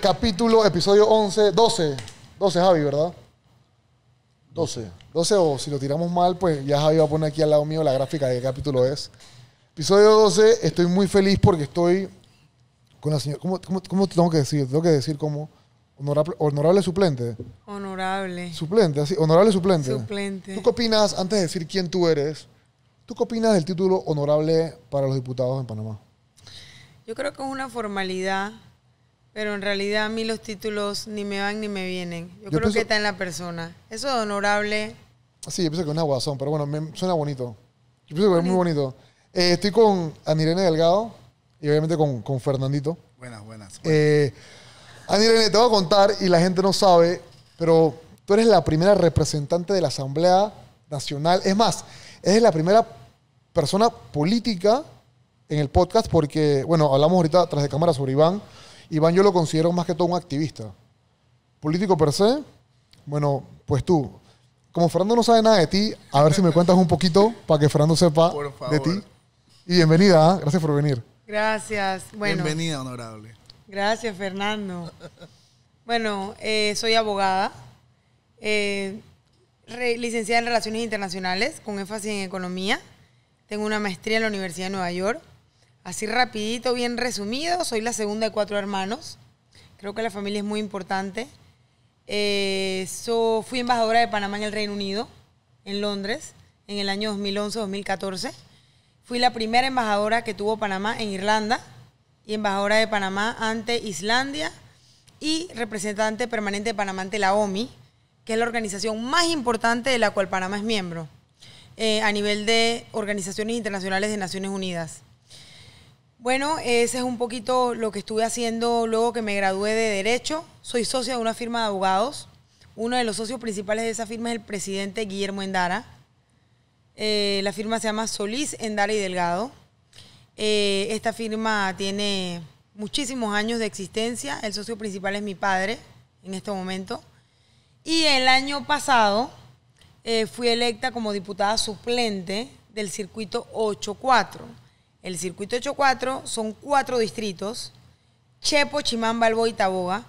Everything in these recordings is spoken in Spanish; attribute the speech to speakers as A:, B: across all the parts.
A: capítulo, episodio 11, 12. 12, Javi, ¿verdad? 12. 12 o si lo tiramos mal, pues ya Javi va a poner aquí al lado mío la gráfica de qué capítulo es. Episodio 12, estoy muy feliz porque estoy con la señora... ¿Cómo, cómo, tengo que decir? Tengo que decir como... Honorable, honorable, suplente.
B: Honorable.
A: Suplente, así. Honorable suplente.
B: Suplente. ¿Tú
A: qué opinas, antes de decir quién tú eres, tú qué opinas del título honorable para los diputados en Panamá?
B: Yo creo que es una formalidad pero en realidad a mí los títulos ni me van ni me vienen. Yo, creo que está en la persona. Eso es honorable.
A: Sí, yo pienso que es una guasón, pero bueno, me, suena bonito. Yo pienso que es muy bonito. Eh, estoy con Anirene Delgado y obviamente con, con Fernandito.
C: Buenas, buenas. buenas.
A: Eh, Anirene, te voy a contar y la gente no sabe, pero tú eres la primera representante de la Asamblea Nacional. Es más, eres la primera persona política en el podcast porque, bueno, hablamos ahorita tras de cámara sobre Iván. Iván yo lo considero más que todo un activista. Político per se, bueno, pues tú. Como Fernando no sabe nada de ti, a ver si me cuentas un poquito para que Fernando sepa de ti. Y bienvenida, ¿ah? gracias por venir.
C: Gracias. bienvenida, honorable.
B: Gracias, Fernando. Bueno, eh, soy abogada, eh, licenciada en Relaciones Internacionales con énfasis en Economía. Tengo una maestría en la Universidad de Nueva York Así rapidito, bien resumido, soy la segunda de cuatro hermanos. Creo que la familia es muy importante. Eh, fui embajadora de Panamá en el Reino Unido, en Londres, en el año 2011-2014. Fui la primera embajadora que tuvo Panamá en Irlanda y embajadora de Panamá ante Islandia y representante permanente de Panamá ante la OMI, que es la organización más importante de la cual Panamá es miembro eh, a nivel de organizaciones internacionales de Naciones Unidas. Bueno, ese es un poquito lo que estuve haciendo luego que me gradué de Derecho. Soy socio de una firma de abogados. Uno de los socios principales de esa firma es el presidente Guillermo Endara. Eh, la firma se llama Solís, Endara y Delgado. Eh, esta firma tiene muchísimos años de existencia. El socio principal es mi padre en este momento. Y el año pasado eh, fui electa como diputada suplente del circuito 84 el circuito 84 son cuatro distritos, Chepo, Chimán, Balboa y Taboga.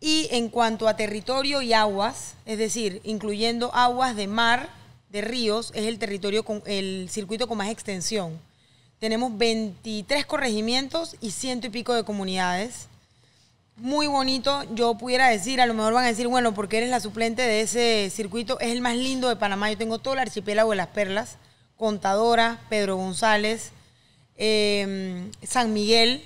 B: Y en cuanto a territorio y aguas, es decir, incluyendo aguas de mar, de ríos, es el territorio con el circuito con más extensión. Tenemos 23 corregimientos y ciento y pico de comunidades. Muy bonito, yo pudiera decir, a lo mejor van a decir, bueno, porque eres la suplente de ese circuito, es el más lindo de Panamá. Yo tengo todo el archipiélago de las perlas, Contadora, Pedro González, Em, San Miguel.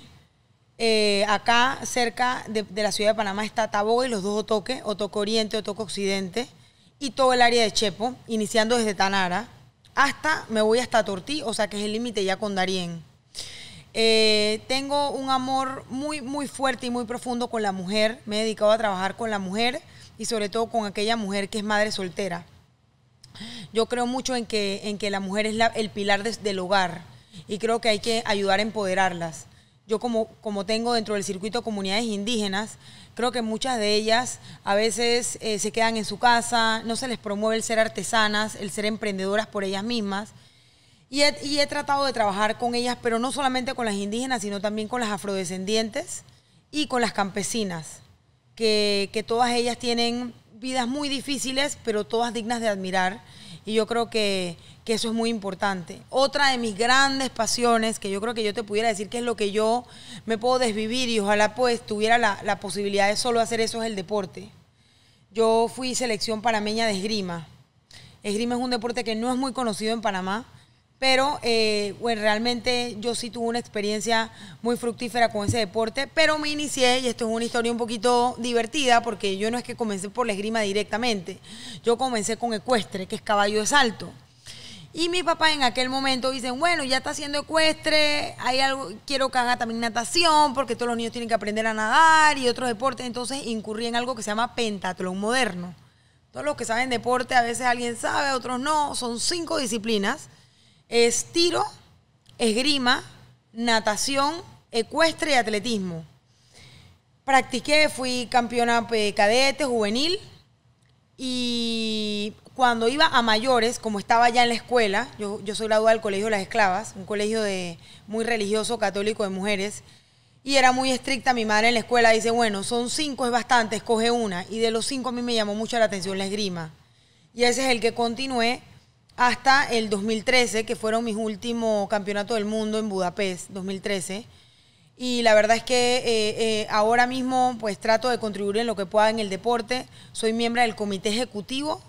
B: Eh, acá, cerca de, la ciudad de Panamá, está Taboga y los dos Otoques, Otoque Oriente, Otoque Occidente, y todo el área de Chepo, iniciando desde Tanara, hasta me voy hasta Tortí, o sea que es el límite ya con Darién. Eh, tengo un amor muy, muy fuerte y muy profundo con la mujer. Me he dedicado a trabajar con la mujer y sobre todo con aquella mujer que es madre soltera. Yo creo mucho en que, en que la mujer es el pilar del hogar y creo que hay que ayudar a empoderarlas. Yo como, tengo dentro del circuito comunidades indígenas, creo que muchas de ellas a veces eh, se quedan en su casa, no se les promueve el ser artesanas, el ser emprendedoras por ellas mismas. Y he, tratado de trabajar con ellas, pero no solamente con las indígenas, sino también con las afrodescendientes y con las campesinas, que todas ellas tienen vidas muy difíciles, pero todas dignas de admirar y yo creo que, eso es muy importante. Otra de mis grandes pasiones, que yo creo que yo te pudiera decir que es lo que yo me puedo desvivir y ojalá pues tuviera la, la posibilidad de solo hacer eso, es el deporte. Yo fui selección panameña de esgrima. Esgrima es un deporte que no es muy conocido en Panamá pero bueno, eh, pues, realmente yo sí tuve una experiencia muy fructífera con ese deporte, pero me inicié, y esto es una historia un poquito divertida, porque yo no es que comencé por la esgrima directamente, yo comencé con ecuestre, que es caballo de salto. Y mi papá en aquel momento dicen, bueno, ya está haciendo ecuestre, hay algo, quiero que haga también natación, porque todos los niños tienen que aprender a nadar y otros deportes, entonces incurrí en algo que se llama pentatlón moderno. Todos los que saben deporte, a veces alguien sabe, otros no, son cinco disciplinas es tiro, esgrima, natación, ecuestre y atletismo. Practiqué, fui campeona pues, cadete, juvenil y cuando iba a mayores, como estaba ya en la escuela, yo, soy graduada del Colegio de las Esclavas, un colegio de, muy religioso, católico de mujeres, y era muy estricta mi madre en la escuela, dice, bueno, son cinco, es bastante, escoge una, y de los cinco a mí me llamó mucho la atención la esgrima. Y ese es el que continué hasta el 2013, que fueron mis últimos campeonatos del mundo en Budapest, 2013. Y la verdad es que eh, eh, ahora mismo pues trato de contribuir en lo que pueda en el deporte. Soy miembro del comité ejecutivo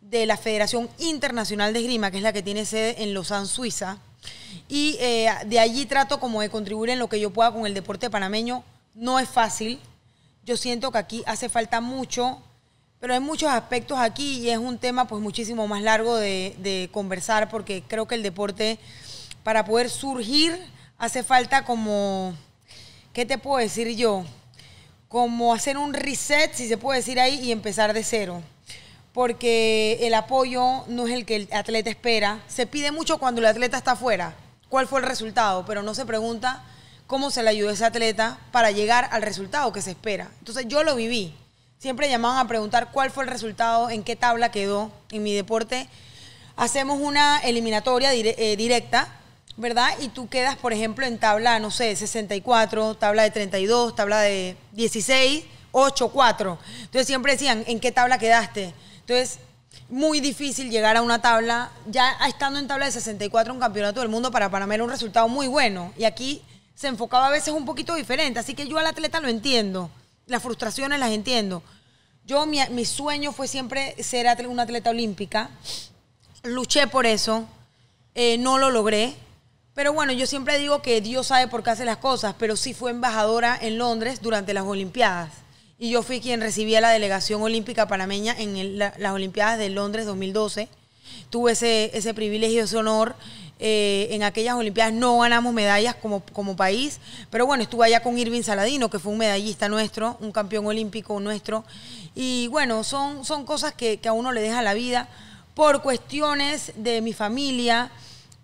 B: de la Federación Internacional de Esgrima, que es la que tiene sede en Lausanne, Suiza. Y eh, de allí trato como de contribuir en lo que yo pueda con el deporte panameño. No es fácil. Yo siento que aquí hace falta mucho pero hay muchos aspectos aquí y es un tema pues muchísimo más largo de, conversar porque creo que el deporte para poder surgir hace falta como, ¿qué te puedo decir yo? Como hacer un reset, si se puede decir ahí, y empezar de cero. Porque el apoyo no es el que el atleta espera. Se pide mucho cuando el atleta está afuera, cuál fue el resultado, pero no se pregunta cómo se le ayudó ese atleta para llegar al resultado que se espera. Entonces yo lo viví siempre llamaban a preguntar cuál fue el resultado, en qué tabla quedó en mi deporte. Hacemos una eliminatoria eh, directa, ¿verdad? Y tú quedas, por ejemplo, en tabla, no sé, 64, tabla de 32, tabla de 16, 8, 4. Entonces siempre decían, ¿en qué tabla quedaste? Entonces, muy difícil llegar a una tabla, ya estando en tabla de 64 en Campeonato del Mundo, para para era un resultado muy bueno. Y aquí se enfocaba a veces un poquito diferente, así que yo al atleta lo entiendo las frustraciones las entiendo. Yo, mi, sueño fue siempre ser una atleta olímpica. Luché por eso. Eh, no lo logré. Pero bueno, yo siempre digo que Dios sabe por qué hace las cosas, pero sí fue embajadora en Londres durante las Olimpiadas. Y yo fui quien recibía la delegación olímpica panameña en las Olimpiadas de Londres 2012. Tuve ese, ese privilegio, ese honor. Eh, en aquellas Olimpiadas no ganamos medallas como, como país, pero bueno, estuve allá con Irving Saladino, que fue un medallista nuestro, un campeón olímpico nuestro, y bueno, son, son cosas que, que a uno le deja la vida por cuestiones de mi familia.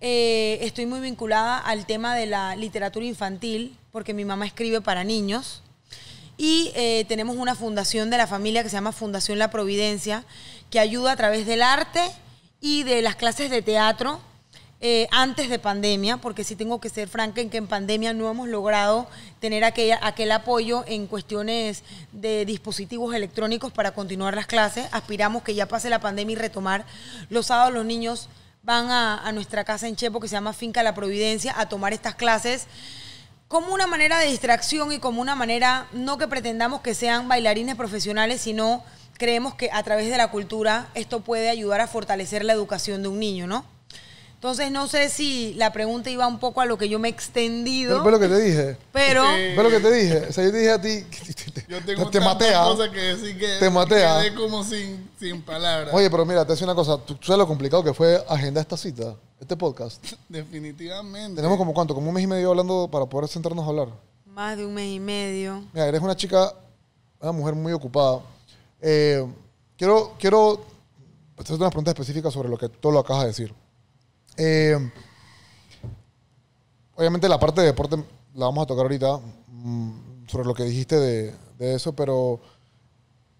B: Eh, estoy muy vinculada al tema de la literatura infantil, porque mi mamá escribe para niños. Y eh, tenemos una fundación de la familia que se llama Fundación La Providencia, que ayuda a través del arte y de las clases de teatro eh, antes de pandemia, porque sí tengo que ser franca en que en pandemia no hemos logrado tener aquella, aquel apoyo en cuestiones de dispositivos electrónicos para continuar las clases. Aspiramos que ya pase la pandemia y retomar. Los sábados los niños van a, a nuestra casa en Chepo, que se llama Finca La Providencia, a tomar estas clases como una manera de distracción y como una manera, no que pretendamos que sean bailarines profesionales, sino creemos que a través de la cultura esto puede ayudar a fortalecer la educación de un niño, ¿no? Entonces no sé si la pregunta iba un poco a lo que yo me he extendido. Pero, lo que te
A: dije. Pero. lo que te dije. O sea, yo te dije a ti.
C: Te, yo
B: tengo te, matea, que decir que te matea. quedé como sin, palabras. Oye,
A: pero mira, te decía una cosa. ¿Tú, lo complicado que fue agendar esta cita, este podcast.
B: Definitivamente. Tenemos como
A: cuánto, como un mes y medio hablando para poder sentarnos a hablar.
B: Más de un mes y medio.
A: Mira, eres una chica, una mujer muy ocupada. Eh, quiero, quiero hacerte una pregunta específica sobre lo que tú lo acabas de decir eh, obviamente la parte de deporte la vamos a tocar ahorita
C: mm,
A: sobre lo que dijiste de, eso, pero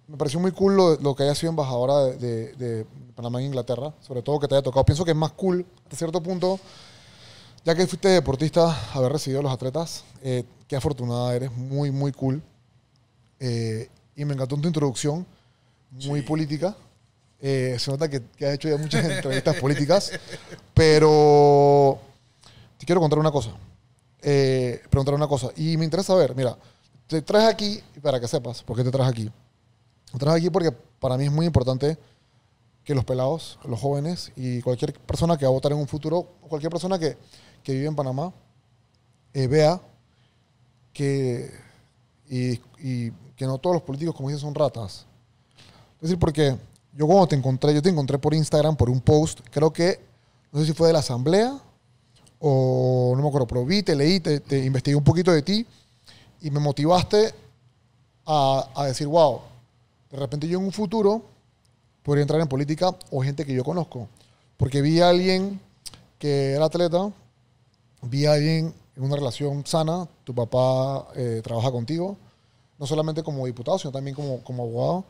A: me pareció muy cool lo, que haya sido embajadora de, Panamá en Inglaterra, sobre todo que te haya tocado. Pienso que es más cool, hasta cierto punto, ya que fuiste deportista, haber recibido a los atletas. Eh, qué afortunada eres, muy, muy cool. Eh, y me encantó tu introducción, muy política. Eh, se nota que, has hecho ya muchas entrevistas políticas, pero te quiero contar una cosa. Eh, preguntar una cosa. Y me interesa saber, mira, te traes aquí, para que sepas por qué te traes aquí. Te traes aquí porque para mí es muy importante que los pelados, los jóvenes y cualquier persona que va a votar en un futuro, cualquier persona que, que vive en Panamá, eh, vea que, y, que no todos los políticos, como dicen, son ratas. Es decir, porque yo cuando te encontré, yo te encontré por Instagram, por un post, creo que, no sé si fue de la asamblea o no me acuerdo, pero vi, te leí, te, investigué un poquito de ti y me motivaste a, decir, wow, de repente yo en un futuro podría entrar en política o gente que yo conozco. Porque vi a alguien que era atleta, vi a alguien en una relación sana, tu papá eh, trabaja contigo, no solamente como diputado, sino también como, como abogado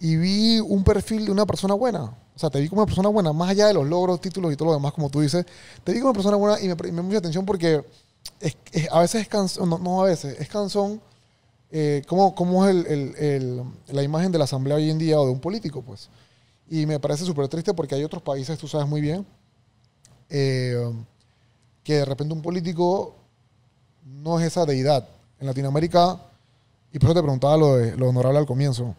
A: y vi un perfil de una persona buena. O sea, te vi como una persona buena, más allá de los logros, títulos y todo lo demás, como tú dices. Te vi como una persona buena y me, mucha atención porque a veces es cansón, no, no, a veces, es cansón eh, cómo, es la imagen de la asamblea hoy en día o de un político, pues. Y me parece súper triste porque hay otros países, tú sabes muy bien, eh, que de repente un político no es esa deidad. En Latinoamérica, y por eso te preguntaba lo, de, lo honorable al comienzo,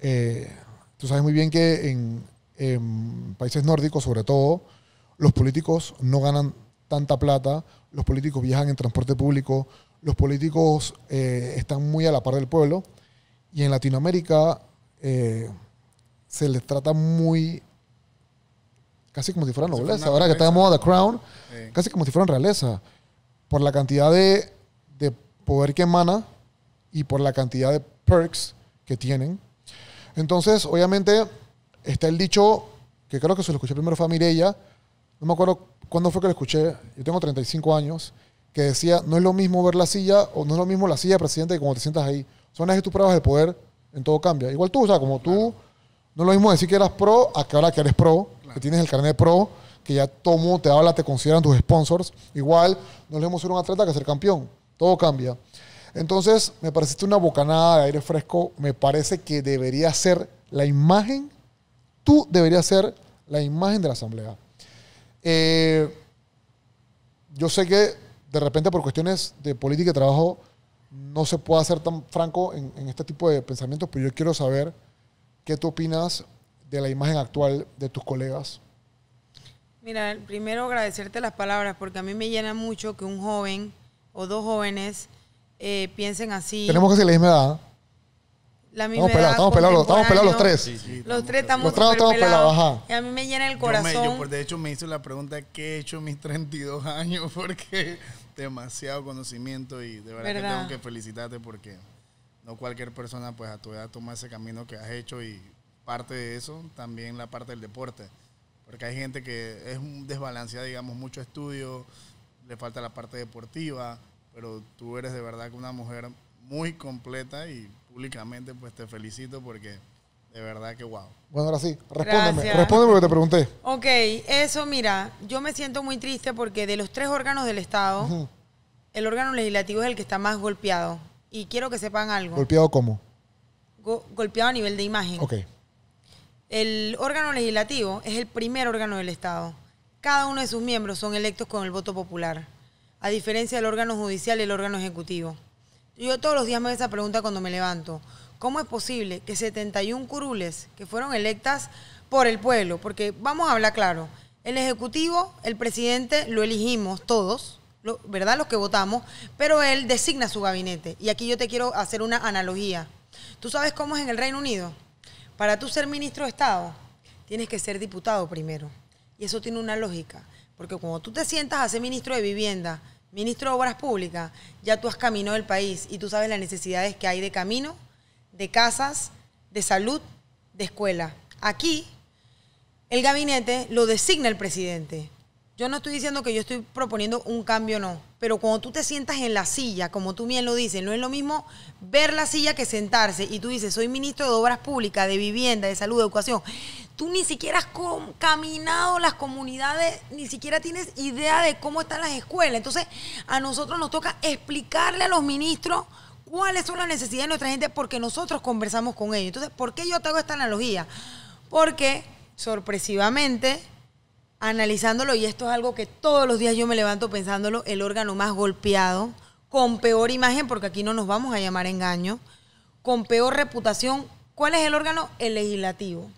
A: eh, tú sabes muy bien que en, países nórdicos, sobre todo, los políticos no ganan tanta plata, los políticos viajan en transporte público, los políticos eh, están muy a la par del pueblo y en Latinoamérica eh, se les trata muy casi como si fueran nobleza. Ahora que que estamos moda The Crown, casi como si fueran realeza, por la cantidad de, de poder que emana y por la cantidad de perks que tienen entonces, obviamente, está el dicho, que creo que se lo escuché primero fue a Mireia, no me acuerdo cuándo fue que lo escuché, yo tengo 35 años, que decía, no es lo mismo ver la silla, o no es lo mismo la silla, presidente, que cuando te sientas ahí. Son las que tú pruebas de poder, en todo cambia. Igual tú, o sea, como tú, no es lo mismo decir que eras pro a que ahora que eres pro, que tienes el carnet pro, que ya tomo, te habla, te consideran tus sponsors. Igual, no le hemos hecho un atleta que ser campeón. Todo cambia. Entonces, me pareciste una bocanada de aire fresco. Me parece que debería ser la imagen, tú deberías ser la imagen de la asamblea. Eh, yo sé que de repente por cuestiones de política y trabajo no se puede hacer tan franco en, en, este tipo de pensamientos, pero yo quiero saber qué tú opinas de la imagen actual de tus colegas.
B: Mira, primero agradecerte las palabras porque a mí me llena mucho que un joven o dos jóvenes eh, piensen así. Tenemos que la misma edad. La misma estamos Pelados, estamos pelados, los tres. los tres estamos, estamos
A: pelados.
C: Y a mí me llena el corazón. de hecho, me hizo la pregunta: ¿qué he hecho en mis 32 años? Porque demasiado conocimiento y de verdad, que tengo que felicitarte porque no cualquier persona, pues a tu edad, toma ese camino que has hecho y parte de eso también la parte del deporte. Porque hay gente que es un desbalanceada, digamos, mucho estudio, le falta la parte deportiva, pero tú eres de verdad una mujer muy completa y públicamente pues te felicito porque de verdad que wow. Bueno, ahora sí,
A: respóndeme, lo que te pregunté.
B: Ok, eso mira, yo me siento muy triste porque de los tres órganos del Estado, el órgano legislativo es el que está más golpeado. Y quiero que sepan algo. ¿Golpeado cómo? golpeado a nivel de imagen. Ok. El órgano legislativo es el primer órgano del Estado. Cada uno de sus miembros son electos con el voto popular a diferencia del órgano judicial y el órgano ejecutivo. Yo todos los días me hago esa pregunta cuando me levanto. ¿Cómo es posible que 71 curules que fueron electas por el pueblo, porque vamos a hablar claro, el Ejecutivo, el presidente, lo elegimos todos, ¿verdad? Los que votamos, pero él designa su gabinete. Y aquí yo te quiero hacer una analogía. ¿Tú sabes cómo es en el Reino Unido? Para tú ser ministro de Estado, tienes que ser diputado primero. Y eso tiene una lógica. Porque cuando tú te sientas a ser ministro de Vivienda, ministro de Obras Públicas, ya tú has caminado el país y tú sabes las necesidades que hay de camino, de casas, de salud, de escuela. Aquí, el gabinete lo designa el presidente. Yo no estoy diciendo que yo estoy proponiendo un cambio, no. Pero cuando tú te sientas en la silla, como tú bien lo dices, no es lo mismo ver la silla que sentarse. Y tú dices, soy ministro de Obras Públicas, de Vivienda, de Salud, de Educación. Tú ni siquiera has caminado las comunidades, ni siquiera tienes idea de cómo están las escuelas. Entonces, a nosotros nos toca explicarle a los ministros cuáles son las necesidades de nuestra gente porque nosotros conversamos con ellos. Entonces, ¿por qué yo te hago esta analogía? Porque, sorpresivamente, analizándolo, y esto es algo que todos los días yo me levanto pensándolo, el órgano más golpeado, con peor imagen, porque aquí no nos vamos a llamar engaño, con peor reputación. ¿Cuál es el órgano? El legislativo.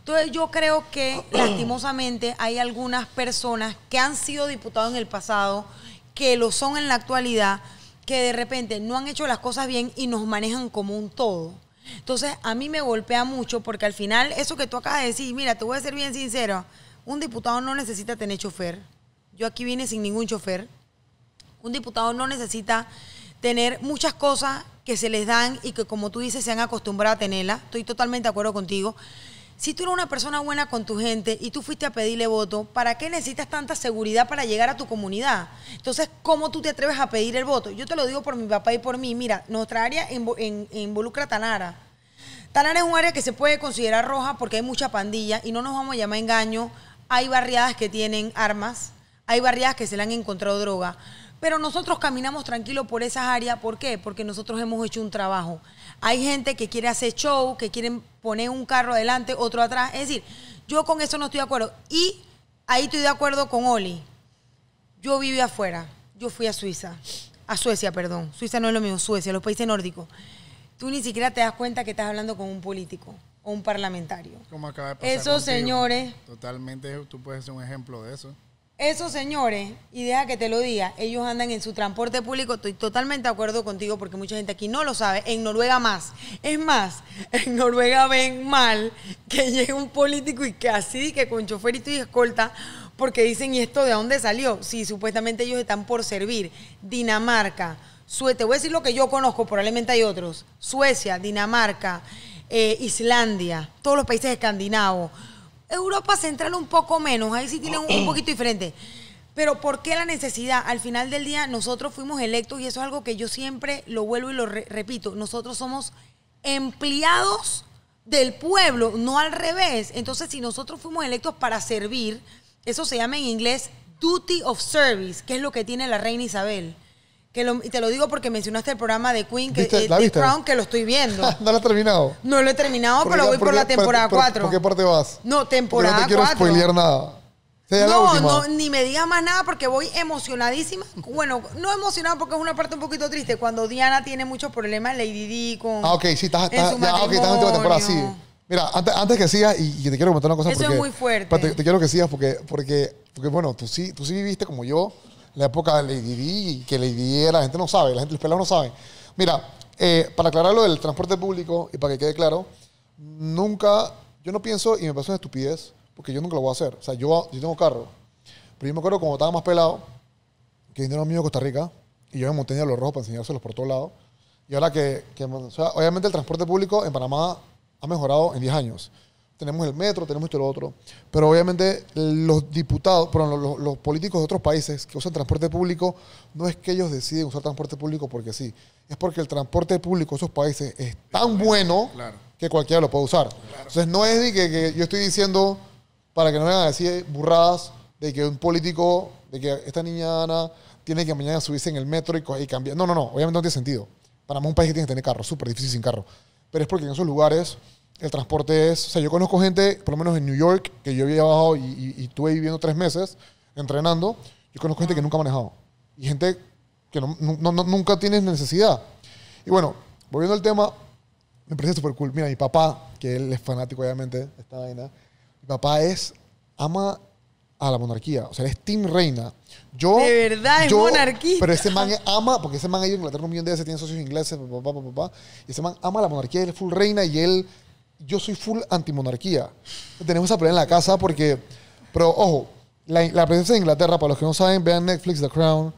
B: Entonces yo creo que lastimosamente hay algunas personas que han sido diputados en el pasado, que lo son en la actualidad, que de repente no han hecho las cosas bien y nos manejan como un todo. Entonces a mí me golpea mucho porque al final eso que tú acabas de decir, mira, te voy a ser bien sincero, un diputado no necesita tener chofer. Yo aquí vine sin ningún chofer. Un diputado no necesita tener muchas cosas que se les dan y que, como tú dices, se han acostumbrado a tenerlas. Estoy totalmente de acuerdo contigo. Si tú eres una persona buena con tu gente y tú fuiste a pedirle voto, ¿para qué necesitas tanta seguridad para llegar a tu comunidad? Entonces, ¿cómo tú te atreves a pedir el voto? Yo te lo digo por mi papá y por mí. Mira, nuestra área involucra a Tanara. Tanara es un área que se puede considerar roja porque hay mucha pandilla y no nos vamos a llamar engaño hay barriadas que tienen armas, hay barriadas que se le han encontrado droga, pero nosotros caminamos tranquilo por esas áreas, ¿por qué? Porque nosotros hemos hecho un trabajo. Hay gente que quiere hacer show, que quieren poner un carro adelante, otro atrás, es decir, yo con eso no estoy de acuerdo. Y ahí estoy de acuerdo con Oli. Yo viví afuera, yo fui a Suiza, a Suecia, perdón. Suiza no es lo mismo, Suecia, los países nórdicos. Tú ni siquiera te das cuenta que estás hablando con un político un parlamentario. Como Esos señores.
C: Totalmente, tú puedes ser un ejemplo de eso.
B: Esos señores, y deja que te lo diga, ellos andan en su transporte público, estoy totalmente de acuerdo contigo porque mucha gente aquí no lo sabe, en Noruega más. Es más, en Noruega ven mal que llegue un político y que así, que con choferito y escolta, porque dicen, ¿y esto de dónde salió? Sí, supuestamente ellos están por servir. Dinamarca, Suecia, te voy a decir lo que yo conozco, probablemente hay otros. Suecia, Dinamarca, eh, Islandia, todos los países escandinavos. Europa Central un poco menos, ahí sí tienen un, poquito diferente. Pero ¿por qué la necesidad? Al final del día nosotros fuimos electos y eso es algo que yo siempre lo vuelvo y lo repito. Nosotros somos empleados del pueblo, no al revés. Entonces, si nosotros fuimos electos para servir, eso se llama en inglés duty of service, que es lo que tiene la reina Isabel y te lo digo porque mencionaste el programa de Queen, que, es eh, ¿La que lo estoy viendo. ¿No lo he terminado? No lo he terminado, pero voy por, la temporada 4. ¿Por qué parte vas? No, temporada no te 4. quiero spoilear nada. no, ni me digas más nada porque voy emocionadísima. Bueno, no emocionada porque es una parte un poquito triste. Cuando Diana tiene muchos problemas, Lady D con. Ah, ok, sí, estás, en estás, su última temporada, sí.
A: Mira, antes, que sigas, y, te quiero comentar una cosa. Eso porque, es muy fuerte. Te, quiero que sigas porque, porque, porque bueno, tú sí, tú sí viviste como yo la época de Lady y que Lady IDD, la gente no sabe, la gente, los pelados no sabe Mira, eh, para aclarar lo del transporte público y para que quede claro, nunca, yo no pienso y me parece una estupidez, porque yo nunca lo voy a hacer. O sea, yo, yo tengo carro. Pero yo me acuerdo cuando estaba más pelado, que vino un amigo de Costa Rica, y yo me monté en los rojos para enseñárselos por todos lados. Y ahora que, que obviamente el transporte público en Panamá ha mejorado en 10 años tenemos el metro, tenemos esto y lo otro. Pero obviamente los diputados, perdón, los, políticos de otros países que usan transporte público, no es que ellos deciden usar transporte público porque sí, es porque el transporte público de esos países es tan bueno que cualquiera lo puede usar. Entonces no es de que, yo estoy diciendo, para que no me hagan decir burradas, de que un político, de que esta niña Ana tiene que mañana subirse en el metro y, cambiar. No, no, no, obviamente no tiene sentido. mí es un país que tiene que tener carro, súper difícil sin carro. Pero es porque en esos lugares el transporte es, o sea, yo conozco gente, por lo menos en New York, que yo había bajado y, y, estuve viviendo tres meses entrenando, yo conozco gente que nunca ha manejado y gente que no, no, no, nunca tienes necesidad. Y bueno, volviendo al tema, me parece súper cool. Mira, mi papá, que él es fanático obviamente de esta vaina, mi papá es, ama a la monarquía, o sea, es Team Reina. Yo, de verdad, es monarquista. Pero ese man ama, porque ese man ha ido a Inglaterra un millón de veces, tiene socios ingleses, papá, papá, papá, y ese man ama a la monarquía, él es full reina y él yo soy full antimonarquía. Tenemos esa pelea en la casa porque, pero ojo, la, la, presencia de Inglaterra, para los que no saben, vean Netflix, The Crown.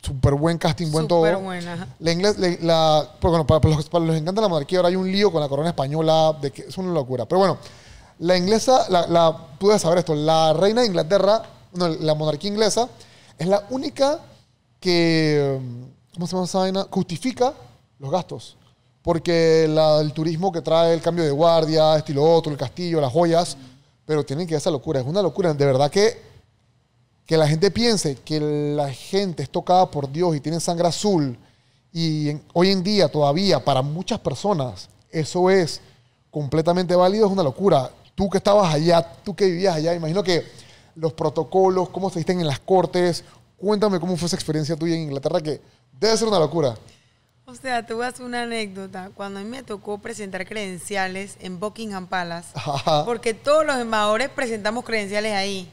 A: Súper buen casting, buen todo. Buena. La inglés, la, bueno, para, los, para los que encanta la monarquía, ahora hay un lío con la corona española, de que es una locura. Pero bueno, la inglesa, la, la, tú debes saber esto, la reina de Inglaterra, no, la monarquía inglesa, es la única que, ¿cómo se llama esa vaina? Justifica los gastos porque el turismo que trae el cambio de guardia, estilo otro, el castillo, las joyas, pero tienen que esa locura, es una locura, de verdad que que la gente piense que la gente es tocada por Dios y tiene sangre azul y hoy en día todavía para muchas personas eso es completamente válido, es una locura. Tú que estabas allá, tú que vivías allá, imagino que los protocolos, cómo se visten en las cortes, cuéntame cómo fue esa experiencia tuya en Inglaterra que debe ser una locura.
B: O sea, tú vas una anécdota. Cuando a mí me tocó presentar credenciales en Buckingham Palace, porque todos los embajadores presentamos credenciales ahí.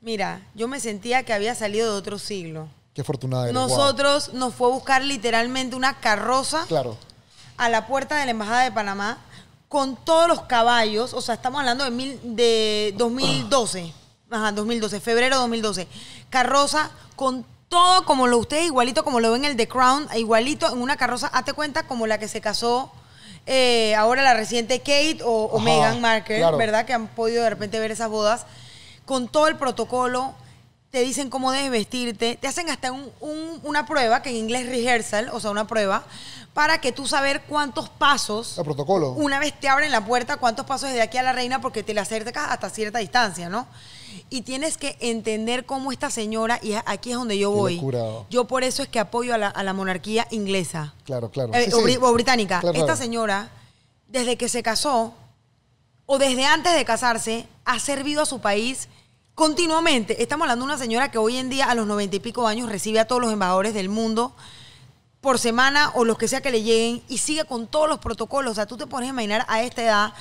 B: Mira, yo me sentía que había salido de otro siglo.
A: Qué afortunada eres. Nosotros
B: nos fue a buscar literalmente una carroza a la puerta de la Embajada de Panamá con todos los caballos. O sea, estamos hablando de, mil, de 2012. Ajá, 2012, febrero 2012. Carroza con todo como lo ustedes, igualito como lo ven el The Crown, igualito en una carroza, hazte cuenta como la que se casó eh, ahora la reciente Kate o, Megan Meghan Markle, ¿verdad? Que han podido de repente ver esas bodas, con todo el protocolo, te dicen cómo debes vestirte, te hacen hasta una prueba, que en inglés rehearsal, o sea, una prueba, para que tú saber cuántos pasos. El protocolo. Una vez te abren la puerta, cuántos pasos desde aquí a la reina, porque te la acercas hasta cierta distancia, ¿no? y tienes que entender cómo esta señora, y aquí es donde yo voy. Oh. Yo por eso es que apoyo a la, monarquía inglesa.
C: Claro, claro. Eh, o, británica. esta
B: señora, desde que se casó, o desde antes de casarse, ha servido a su país continuamente. Estamos hablando de una señora que hoy en día, a los noventa y pico años, recibe a todos los embajadores del mundo por semana o los que sea que le lleguen y sigue con todos los protocolos. O sea, tú te pones a imaginar a esta edad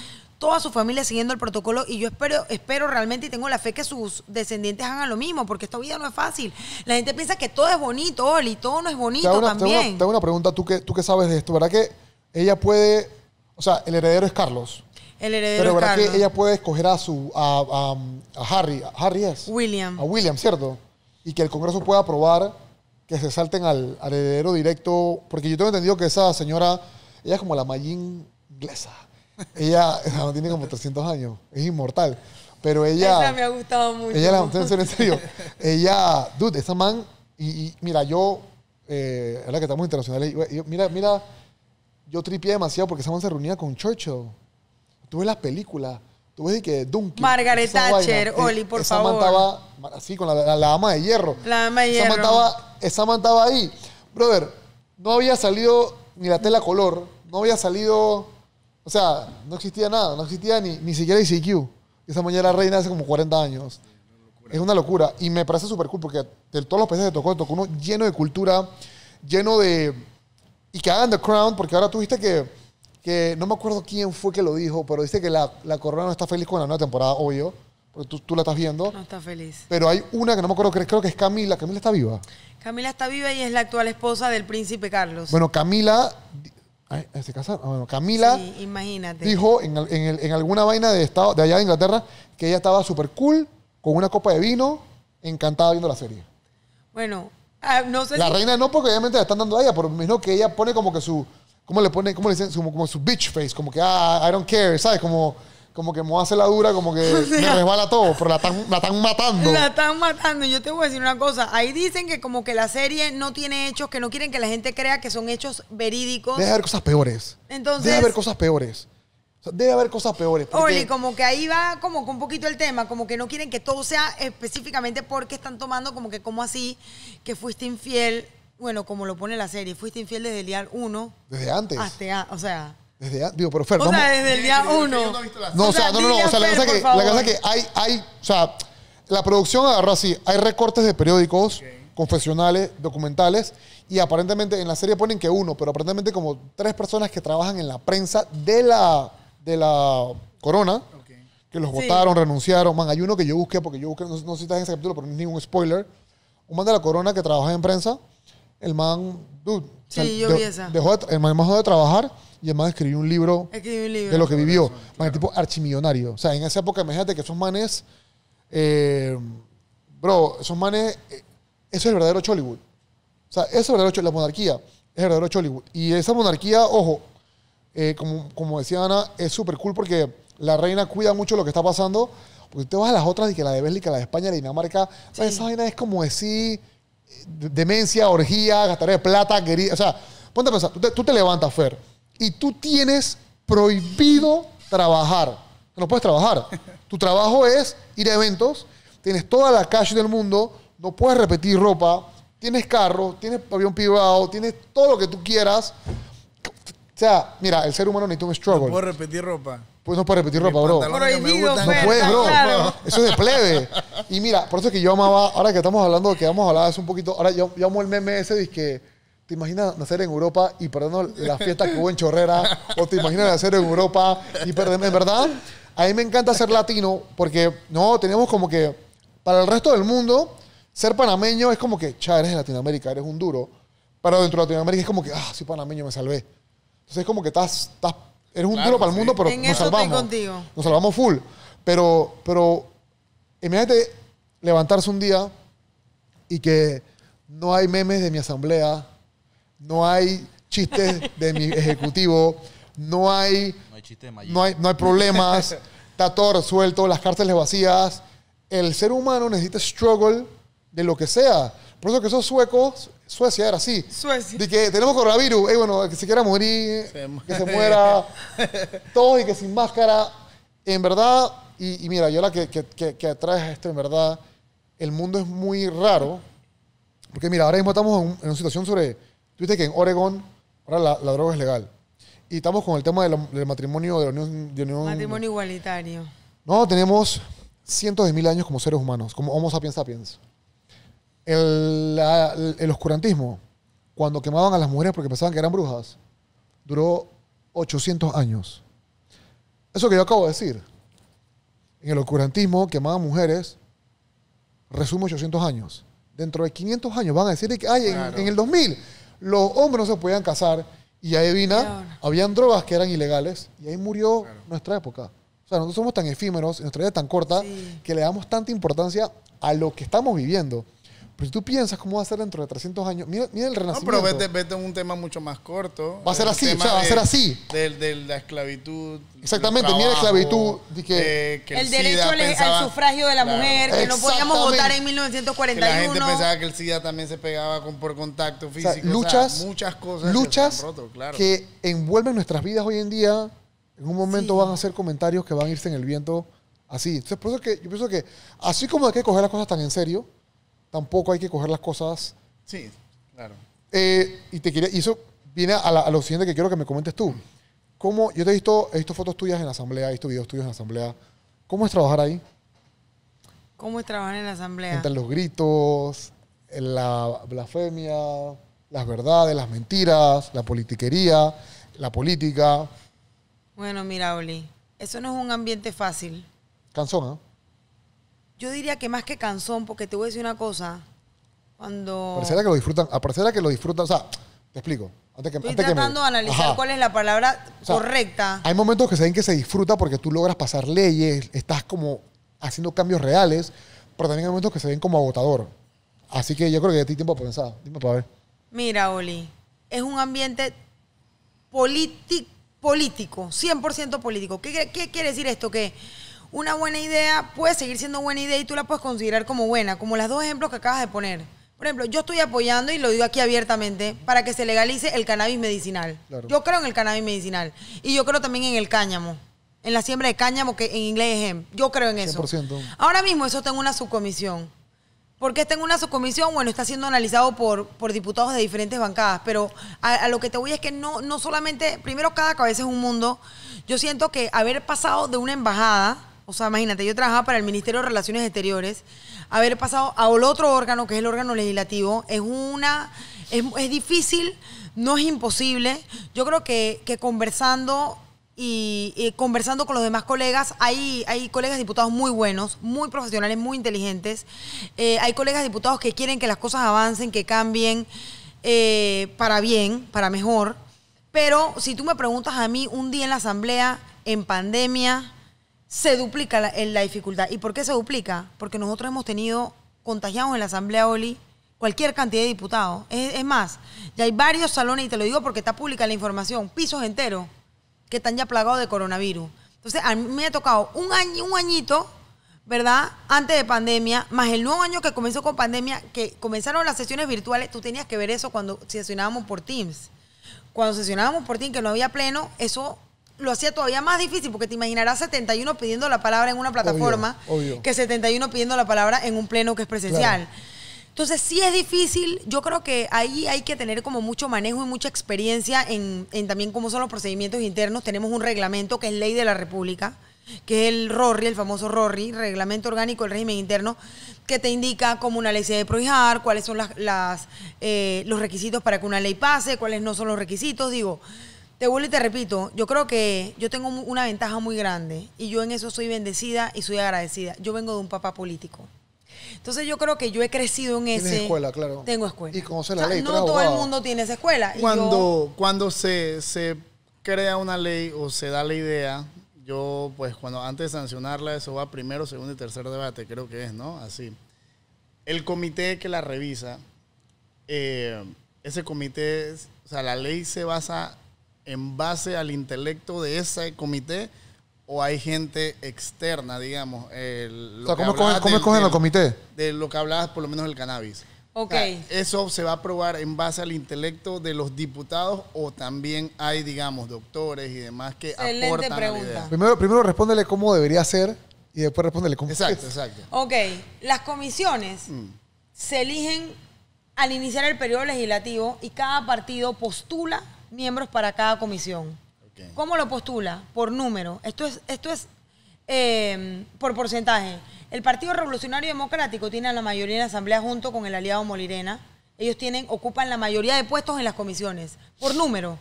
B: toda su familia siguiendo el protocolo y yo espero, espero realmente y tengo la fe que sus descendientes hagan lo mismo, porque esta vida no es fácil. La gente piensa que todo es bonito, y todo no es bonito también.
A: Te una, pregunta, ¿tú que, tú sabes de esto, ¿verdad que ella puede, o sea, el heredero es Carlos?
B: El heredero Pero ¿verdad que
A: ella puede escoger a su, a, a, Harry, Harry es? William. A William, ¿cierto? Y que el Congreso pueda aprobar que se salten al, heredero directo, porque yo tengo entendido que esa señora, ella es como la Mayín inglesa ella no tiene como 300 años, es inmortal. Pero ella. Esa me
B: ha gustado mucho. Ella, la, en serio, en
A: serio. ella, dude, esa man. Y, mira, yo. Eh, ahora que estamos internacionales. mira, mira. Yo tripié demasiado porque esa man se reunía con Churchill. Tú ves las películas. Tú ves que Dunkin. Margaret Thatcher, eh, Oli, por favor. Esa man estaba así con la, la, de hierro.
B: La dama de hierro. estaba,
A: esa man estaba ahí. Brother, no había salido ni la tela color. No había salido o sea, no existía nada, no existía ni, ni siquiera ICQ. Esa mañana reina hace como 40 años. Es una locura. Y me parece súper cool porque de todos los países que tocó, tocó uno lleno de cultura, lleno de. Y que hagan The Crown, porque ahora tú viste que, No me acuerdo quién fue que lo dijo, pero dice que la, corona no está feliz con la nueva temporada, obvio. Porque tú, tú la estás viendo. No
B: está feliz.
A: Pero hay una que no me acuerdo, creo que es Camila. Camila está viva.
B: Camila está viva y es la actual esposa del príncipe Carlos.
A: Bueno, Camila Camila dijo en, en, alguna vaina de, estado, de allá de Inglaterra que ella estaba súper cool, con una copa de vino, encantada viendo la serie.
B: Bueno, ah, no sé La reina
A: no, porque obviamente la están dando a ella, pero me que ella pone como que su... ¿Cómo le pone? ¿Cómo le dicen? Como, como su bitch face, como que, ah, I don't care, ¿sabes? Como como que me hace la dura, como que me resbala todo, pero la están matando. La
B: están matando. Yo te voy a decir una cosa. Ahí dicen que como que la serie no tiene hechos, que no quieren que la gente crea que son hechos verídicos. Debe haber cosas peores. Entonces. Debe haber
A: cosas peores. debe haber cosas peores. Porque... Oli,
B: como que ahí va como con un poquito el tema, como que no quieren que todo sea específicamente porque están tomando como que como así, que fuiste infiel, bueno, como lo pone la serie, fuiste infiel desde el día 1. Desde antes. Hasta, o sea.
A: Desde, digo, pero Fer, O sea, desde el día uno. No, o sea, no, no, O sea, la cosa que, la que hay, hay, o sea, la producción agarró así. Hay recortes de periódicos, confesionales, documentales, y aparentemente en la serie ponen que uno, pero aparentemente como tres personas que trabajan en la prensa de la, de la corona, que los votaron, renunciaron. Man, hay uno que yo busqué, porque yo busqué, no, sé si está en ese capítulo, pero no es ningún spoiler. Un man de la corona que trabaja en prensa, el man, dude, Sí, yo vi esa. dejó el man dejó de trabajar y además escribió un libro,
C: de lo que
A: vivió. tipo archimillonario. O sea, en esa época, imagínate que esos manes, eh, bro, esos manes, eh, eso es el verdadero Chollywood. O sea, eso es el verdadero, la monarquía es el verdadero Chollywood. Y esa monarquía, ojo, eh, como, decía Ana, es súper cool porque la reina cuida mucho lo que está pasando. Porque te vas a las otras y que la de Bélgica, la de España, la de Dinamarca, esa reina es como decir demencia, orgía, gastaría plata, querida. O sea, ponte a pensar, tú te levantas, Fer y tú tienes prohibido trabajar. No puedes trabajar. Tu trabajo es ir a eventos, tienes toda la cash del mundo, no puedes repetir ropa, tienes carro, tienes avión privado, tienes todo lo que tú quieras. O sea, mira, el ser humano necesita un struggle. No puedo
C: repetir ropa.
A: Pues no puedes repetir ropa, bro. Pues, no puedes, bro. Eso es de plebe. Y mira, por eso es que yo amaba, ahora que estamos hablando, que vamos a hablar es un poquito, ahora yo, yo amo el meme ese de que ¿Te imaginas nacer en Europa y perdón las fiestas que hubo en Chorrera? ¿O te imaginas nacer en Europa y perderme? En verdad, a mí me encanta ser latino porque, no, tenemos como que, para el resto del mundo, ser panameño es como que, cha, eres de Latinoamérica, eres un duro. Pero dentro de Latinoamérica es como que, ah, soy panameño, me salvé. Entonces es como que estás, eres un duro para el mundo, pero en nos eso salvamos. Estoy contigo. Nos salvamos full. Pero, pero, imagínate levantarse un día y que no hay memes de mi asamblea no hay chistes de mi ejecutivo, no hay, no hay, no hay, problemas, está todo resuelto, las cárceles vacías. El ser humano necesita struggle de lo que sea. Por eso que esos suecos, Suecia era así. Suecia. De que tenemos coronavirus, bueno, que se quiera morir,
C: que se muera,
A: Todo y que sin máscara. En verdad, y, mira, yo la que, que, que, esto, en verdad, el mundo es muy raro. Porque mira, ahora mismo estamos en una situación sobre Viste que en Oregón ahora la, droga es legal. Y estamos con el tema del, matrimonio de la unión, Matrimonio
B: igualitario.
A: No, tenemos cientos de mil años como seres humanos, como Homo sapiens sapiens. El, el oscurantismo, cuando quemaban a las mujeres porque pensaban que eran brujas, duró 800 años. Eso que yo acabo de decir. En el oscurantismo quemaban mujeres, resume 800 años. Dentro de 500 años van a decir que, ay, en el 2000 los hombres no se podían casar y a vino, habían drogas que eran ilegales y ahí murió nuestra época. O sea, nosotros somos tan efímeros, nuestra vida es tan corta, que le damos tanta importancia a lo que estamos viviendo. Pero pues si tú piensas cómo va a ser
C: dentro de 300 años, mira, mira el renacimiento. No, pero vete, a un tema mucho más corto. Va a ser así, o sea, va a ser así. De, de, la esclavitud. Exactamente, mira la esclavitud. que, el, derecho al, e-, sufragio de la mujer, que no podíamos votar en
B: 1941. Que la gente pensaba
C: que el SIDA también se pegaba por contacto físico. luchas, muchas cosas. Luchas que, claro. que,
A: envuelven nuestras vidas hoy en día. En un momento van a hacer comentarios que van a irse en el viento así. Entonces, por eso que yo pienso que, así como hay que coger las cosas tan en serio, tampoco hay que coger las cosas.
C: Sí, claro.
A: Eh, y te quería, y eso viene a, lo siguiente que quiero que me comentes tú. ¿Cómo, yo te he visto, he fotos tuyas en la asamblea, he visto videos tuyos en asamblea. ¿Cómo es trabajar ahí?
B: ¿Cómo es trabajar en la asamblea? Entre
A: los gritos, la blasfemia, las verdades, las mentiras, la politiquería, la política.
B: Bueno, mira, Oli, eso no es un ambiente fácil. Cansón, ¿eh? Yo diría que más que cansón, porque te voy a decir una cosa. Cuando. que
A: lo disfrutan. Ah, que lo disfrutan. O sea, te explico. Estoy tratando de analizar
B: cuál es la palabra correcta.
A: Hay momentos que se ven que se disfruta porque tú logras pasar leyes, estás como haciendo cambios reales, pero también hay momentos que se ven como agotador. Así que yo creo que ya ti tiempo para pensar. Dime para ver.
B: Mira, Oli, es un ambiente político, 100% político. ¿Qué, quiere decir esto? Que una buena idea puede seguir siendo buena idea y tú la puedes considerar como buena, como los dos ejemplos que acabas de poner. Por ejemplo, yo estoy apoyando, y lo digo aquí abiertamente, para que se legalice el cannabis medicinal. Yo creo en el cannabis medicinal. Y yo creo también en el cáñamo. En la siembra de cáñamo, que en inglés es hemp. Yo creo en eso. Ahora mismo eso tengo una subcomisión. ¿Por qué está una subcomisión? Bueno, está siendo analizado por, por diputados de diferentes bancadas. Pero a, a, lo que te voy es que no, no solamente... Primero, cada cabeza es un mundo. Yo siento que haber pasado de una embajada o sea, imagínate, yo trabajaba para el Ministerio de Relaciones Exteriores, haber pasado al otro órgano, que es el órgano legislativo, es una. Es, difícil, no es imposible. Yo creo que, conversando y, conversando con los demás colegas, hay, hay colegas diputados muy buenos, muy profesionales, muy inteligentes. Eh, hay colegas diputados que quieren que las cosas avancen, que cambien eh, para bien, para mejor. Pero si tú me preguntas a mí un día en la asamblea, en pandemia, se duplica la, en la dificultad. ¿Y por qué se duplica? Porque nosotros hemos tenido contagiados en la Asamblea Oli cualquier cantidad de diputados. Es, es, más, ya hay varios salones, y te lo digo porque está pública la información, pisos enteros que están ya plagados de coronavirus. Entonces, a mí me ha tocado un, año, un añito, ¿verdad? Antes de pandemia, más el nuevo año que comenzó con pandemia, que comenzaron las sesiones virtuales, tú tenías que ver eso cuando sesionábamos por Teams. Cuando sesionábamos por Teams, que no había pleno, eso lo hacía todavía más difícil porque te imaginarás 71 pidiendo la palabra en una plataforma que 71 pidiendo la palabra en un pleno que es presencial. Entonces sí es difícil, yo creo que ahí hay que tener como mucho manejo y mucha experiencia en, en también cómo son los procedimientos internos. Tenemos un reglamento que es ley de la República, que es el RORRI, el famoso RORRI, Reglamento Orgánico del Régimen Interno, que te indica cómo una ley se debe prohijar, cuáles son las, eh, los requisitos para que una ley pase, cuáles no son los requisitos, digo. Te vuelvo y te repito, yo creo que yo tengo una ventaja muy grande y yo en eso soy bendecida y soy agradecida. Yo vengo de un papá político. Entonces yo creo que yo he crecido en eso. ese. escuela, claro. Tengo escuela. Y conoce la ley. No todo el mundo tiene esa escuela. Cuando,
C: cuando se, crea una ley o se da la idea, yo pues cuando antes de sancionarla, eso va primero, segundo y tercer debate, creo que es, ¿no? Así. El comité que la revisa, eh, ese comité, o sea, la ley se basa en base al intelecto de ese comité o hay gente externa, digamos. Eh, ¿cómo, escogen el comité? De lo que hablabas, por lo menos, el cannabis. Ok. eso se va a aprobar en base al intelecto de los diputados o también hay, digamos, doctores y demás que aportan La idea.
A: Primero, primero respóndele cómo debería ser y después respóndele
C: cómo Exacto, es. exacto.
B: Ok. Las comisiones mm. se eligen al iniciar el periodo legislativo y cada partido postula miembros para cada comisión. ¿Cómo lo postula? Por número. Esto es, esto es eh, por porcentaje. El Partido Revolucionario Democrático tiene la mayoría en la Asamblea junto con el aliado Molirena. Ellos tienen, ocupan la mayoría de puestos en las comisiones, por número.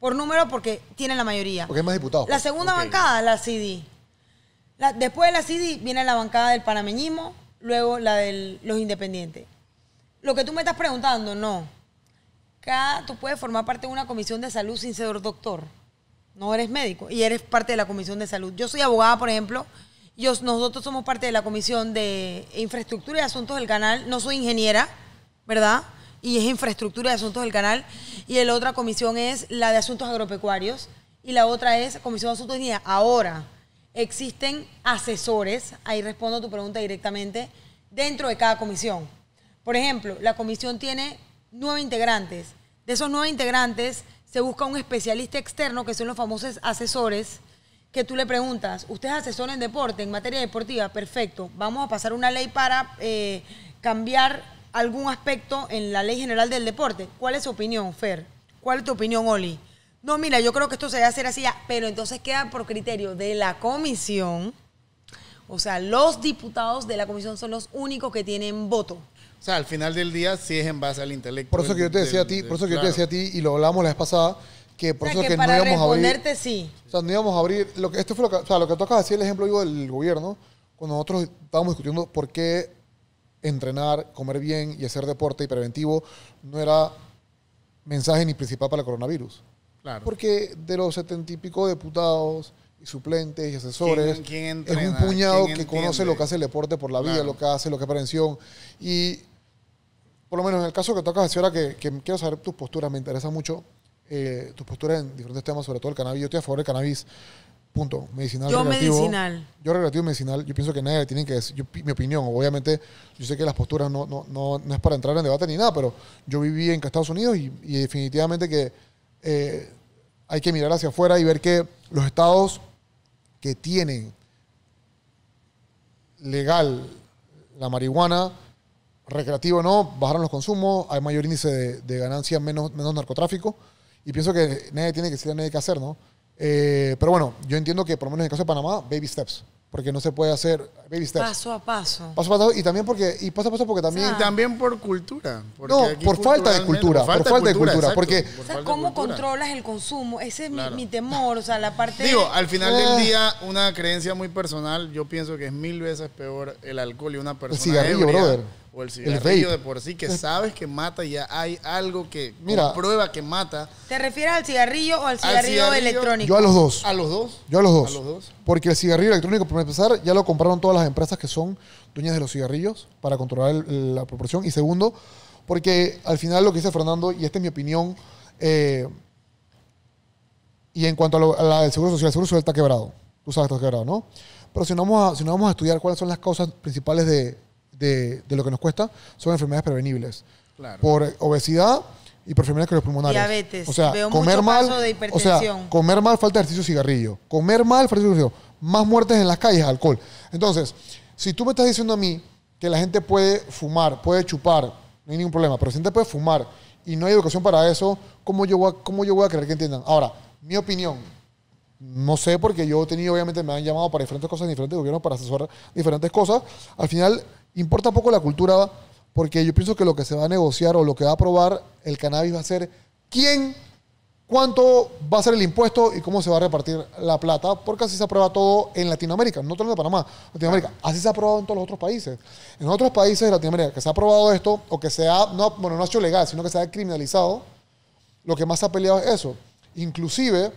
B: Por número porque tienen la mayoría. Porque hay más diputados. La pues. segunda bancada, la CD. después de la CD viene la bancada del panameñismo, luego la de los independientes. Lo que tú me estás preguntando, no cada, tú puedes formar parte de una comisión de salud sin ser doctor. No eres médico y eres parte de la comisión de salud. Yo soy abogada, por ejemplo. y nosotros somos parte de la comisión de infraestructura y asuntos del canal. No soy ingeniera, ¿verdad? Y es infraestructura y asuntos del canal. Y la otra comisión es la de asuntos agropecuarios. Y la otra es comisión de asuntos de Ahora, existen asesores, ahí respondo tu pregunta directamente, dentro de cada comisión. Por ejemplo, la comisión tiene nueve integrantes. De esos nueve integrantes se busca un especialista externo, que son los famosos asesores, que tú le preguntas, ¿usted es asesor en deporte, en materia deportiva? Perfecto, vamos a pasar una ley para eh, cambiar algún aspecto en la ley general del deporte. ¿Cuál es su opinión, Fer? ¿Cuál es tu opinión, Oli? No, mira, yo creo que esto se debe hacer así, ya, pero entonces queda por criterio de la comisión. O sea, los diputados de la comisión son los únicos que tienen voto. O sea, al final
C: del día sí es en base al intelecto. Por eso que yo te decía a ti, por eso que yo te decía
A: a ti, y lo hablamos la vez pasada, que por eso que, que no íbamos a abrir. sí. O sea, no íbamos a abrir. Lo que, esto fue lo que, o sea, lo que toca decir el ejemplo digo, del gobierno, cuando nosotros estábamos discutiendo por qué entrenar, comer bien y hacer deporte y preventivo no era mensaje ni principal para el coronavirus. Claro. Porque de los setenta y pico diputados y suplentes y asesores, ¿Quién, es un puñado que conoce lo que hace el deporte por la vida, lo que hace, lo que es prevención. Y por lo menos en el caso que tocas señora, ahora, que, quiero saber tus posturas, me interesa mucho eh, tus posturas en diferentes temas, sobre todo el cannabis. Yo estoy a favor del cannabis, punto, medicinal. Yo relativo, medicinal. Yo relativo medicinal. Yo pienso que nadie tiene que decir mi opinión. Obviamente, yo sé que las posturas no, no, es para entrar en debate ni nada, pero yo viví en Estados Unidos y, definitivamente que eh, hay que mirar hacia afuera y ver que los estados que tienen legal la marihuana recreativo no, bajaron los consumos, hay mayor índice de, ganancia, menos, menos narcotráfico. Y pienso que nadie tiene que decirle nadie que hacer, ¿no? Eh, pero bueno, yo entiendo que por lo menos en el caso de Panamá, baby steps. Porque no se puede hacer baby steps. Paso a paso. Paso a paso. Y también porque. Y paso a paso porque también. Ah.
C: también por cultura. No,
A: por falta de cultura. Por falta de cultura. porque.
B: ¿cómo controlas el consumo? Ese es mi, temor. O sea, la parte. Digo, al final del eh. día,
C: una creencia muy personal. Yo pienso que es mil veces peor el alcohol y una persona. El cigarrillo, brother o el cigarrillo de por sí que eh. sabes que mata y ya hay algo que Mira, prueba que mata.
B: ¿Te refieres al cigarrillo o al cigarrillo,
C: electrónico? Yo a los dos. ¿A los dos? Yo a los dos. A los dos.
A: Porque el cigarrillo electrónico, por empezar, ya lo compraron todas las empresas que son dueñas de los cigarrillos para controlar la proporción. Y segundo, porque al final lo que dice Fernando, y esta es mi opinión, eh, y en cuanto al Seguro Social, el Seguro Social está quebrado. Tú sabes que está quebrado, ¿no? Pero si no, a, si no vamos a estudiar cuáles son las causas principales de, de, lo que nos cuesta son enfermedades prevenibles. Por obesidad y por enfermedades cardiopulmonares. Diabetes. O sea, comer mal. O sea, comer mal, falta de ejercicio, cigarrillo. Comer mal, falta de ejercicio. Más muertes en las calles, alcohol. Entonces, si tú me estás diciendo a mí que la gente puede fumar, puede chupar, no hay ningún problema, pero si la gente puede fumar y no hay educación para eso, ¿cómo yo voy a, cómo yo voy a creer que entiendan? Ahora, mi opinión, no sé, porque yo he tenido, obviamente, me han llamado para diferentes cosas, diferentes gobiernos, para asesorar diferentes cosas. Al final, Importa poco la cultura porque yo pienso que lo que se va a negociar o lo que va a aprobar el cannabis va a ser quién, cuánto va a ser el impuesto y cómo se va a repartir la plata, porque así se aprueba todo en Latinoamérica, no solo en Panamá, Latinoamérica. Así se ha aprobado en todos los otros países. En otros países de Latinoamérica que se ha aprobado esto o que se ha, no, bueno, no ha hecho legal, sino que se ha criminalizado, lo que más se ha peleado es eso. Inclusive,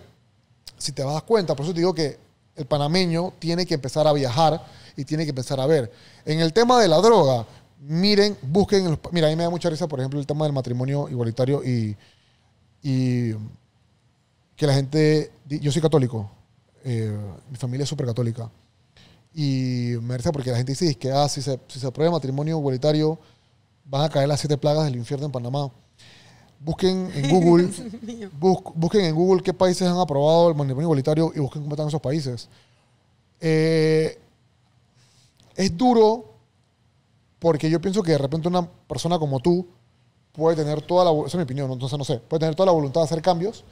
A: si te dar cuenta, por eso te digo que el panameño tiene que empezar a viajar y tiene que empezar a ver. En el tema de la droga, miren, busquen. mira, a mí me da mucha risa, por ejemplo, el tema del matrimonio igualitario y, que la gente. Yo soy católico, eh, mi familia es súper católica. Y me risa porque la gente dice que ah, si, se, si aprueba el matrimonio igualitario, van a caer las siete plagas del infierno en Panamá. Busquen en Google, busquen en Google qué países han aprobado el matrimonio igualitario y busquen cómo están esos países. Eh, es duro porque yo pienso que de repente una persona como tú puede tener toda la... Esa es mi opinión, entonces no sé. Puede tener toda la voluntad de hacer cambios,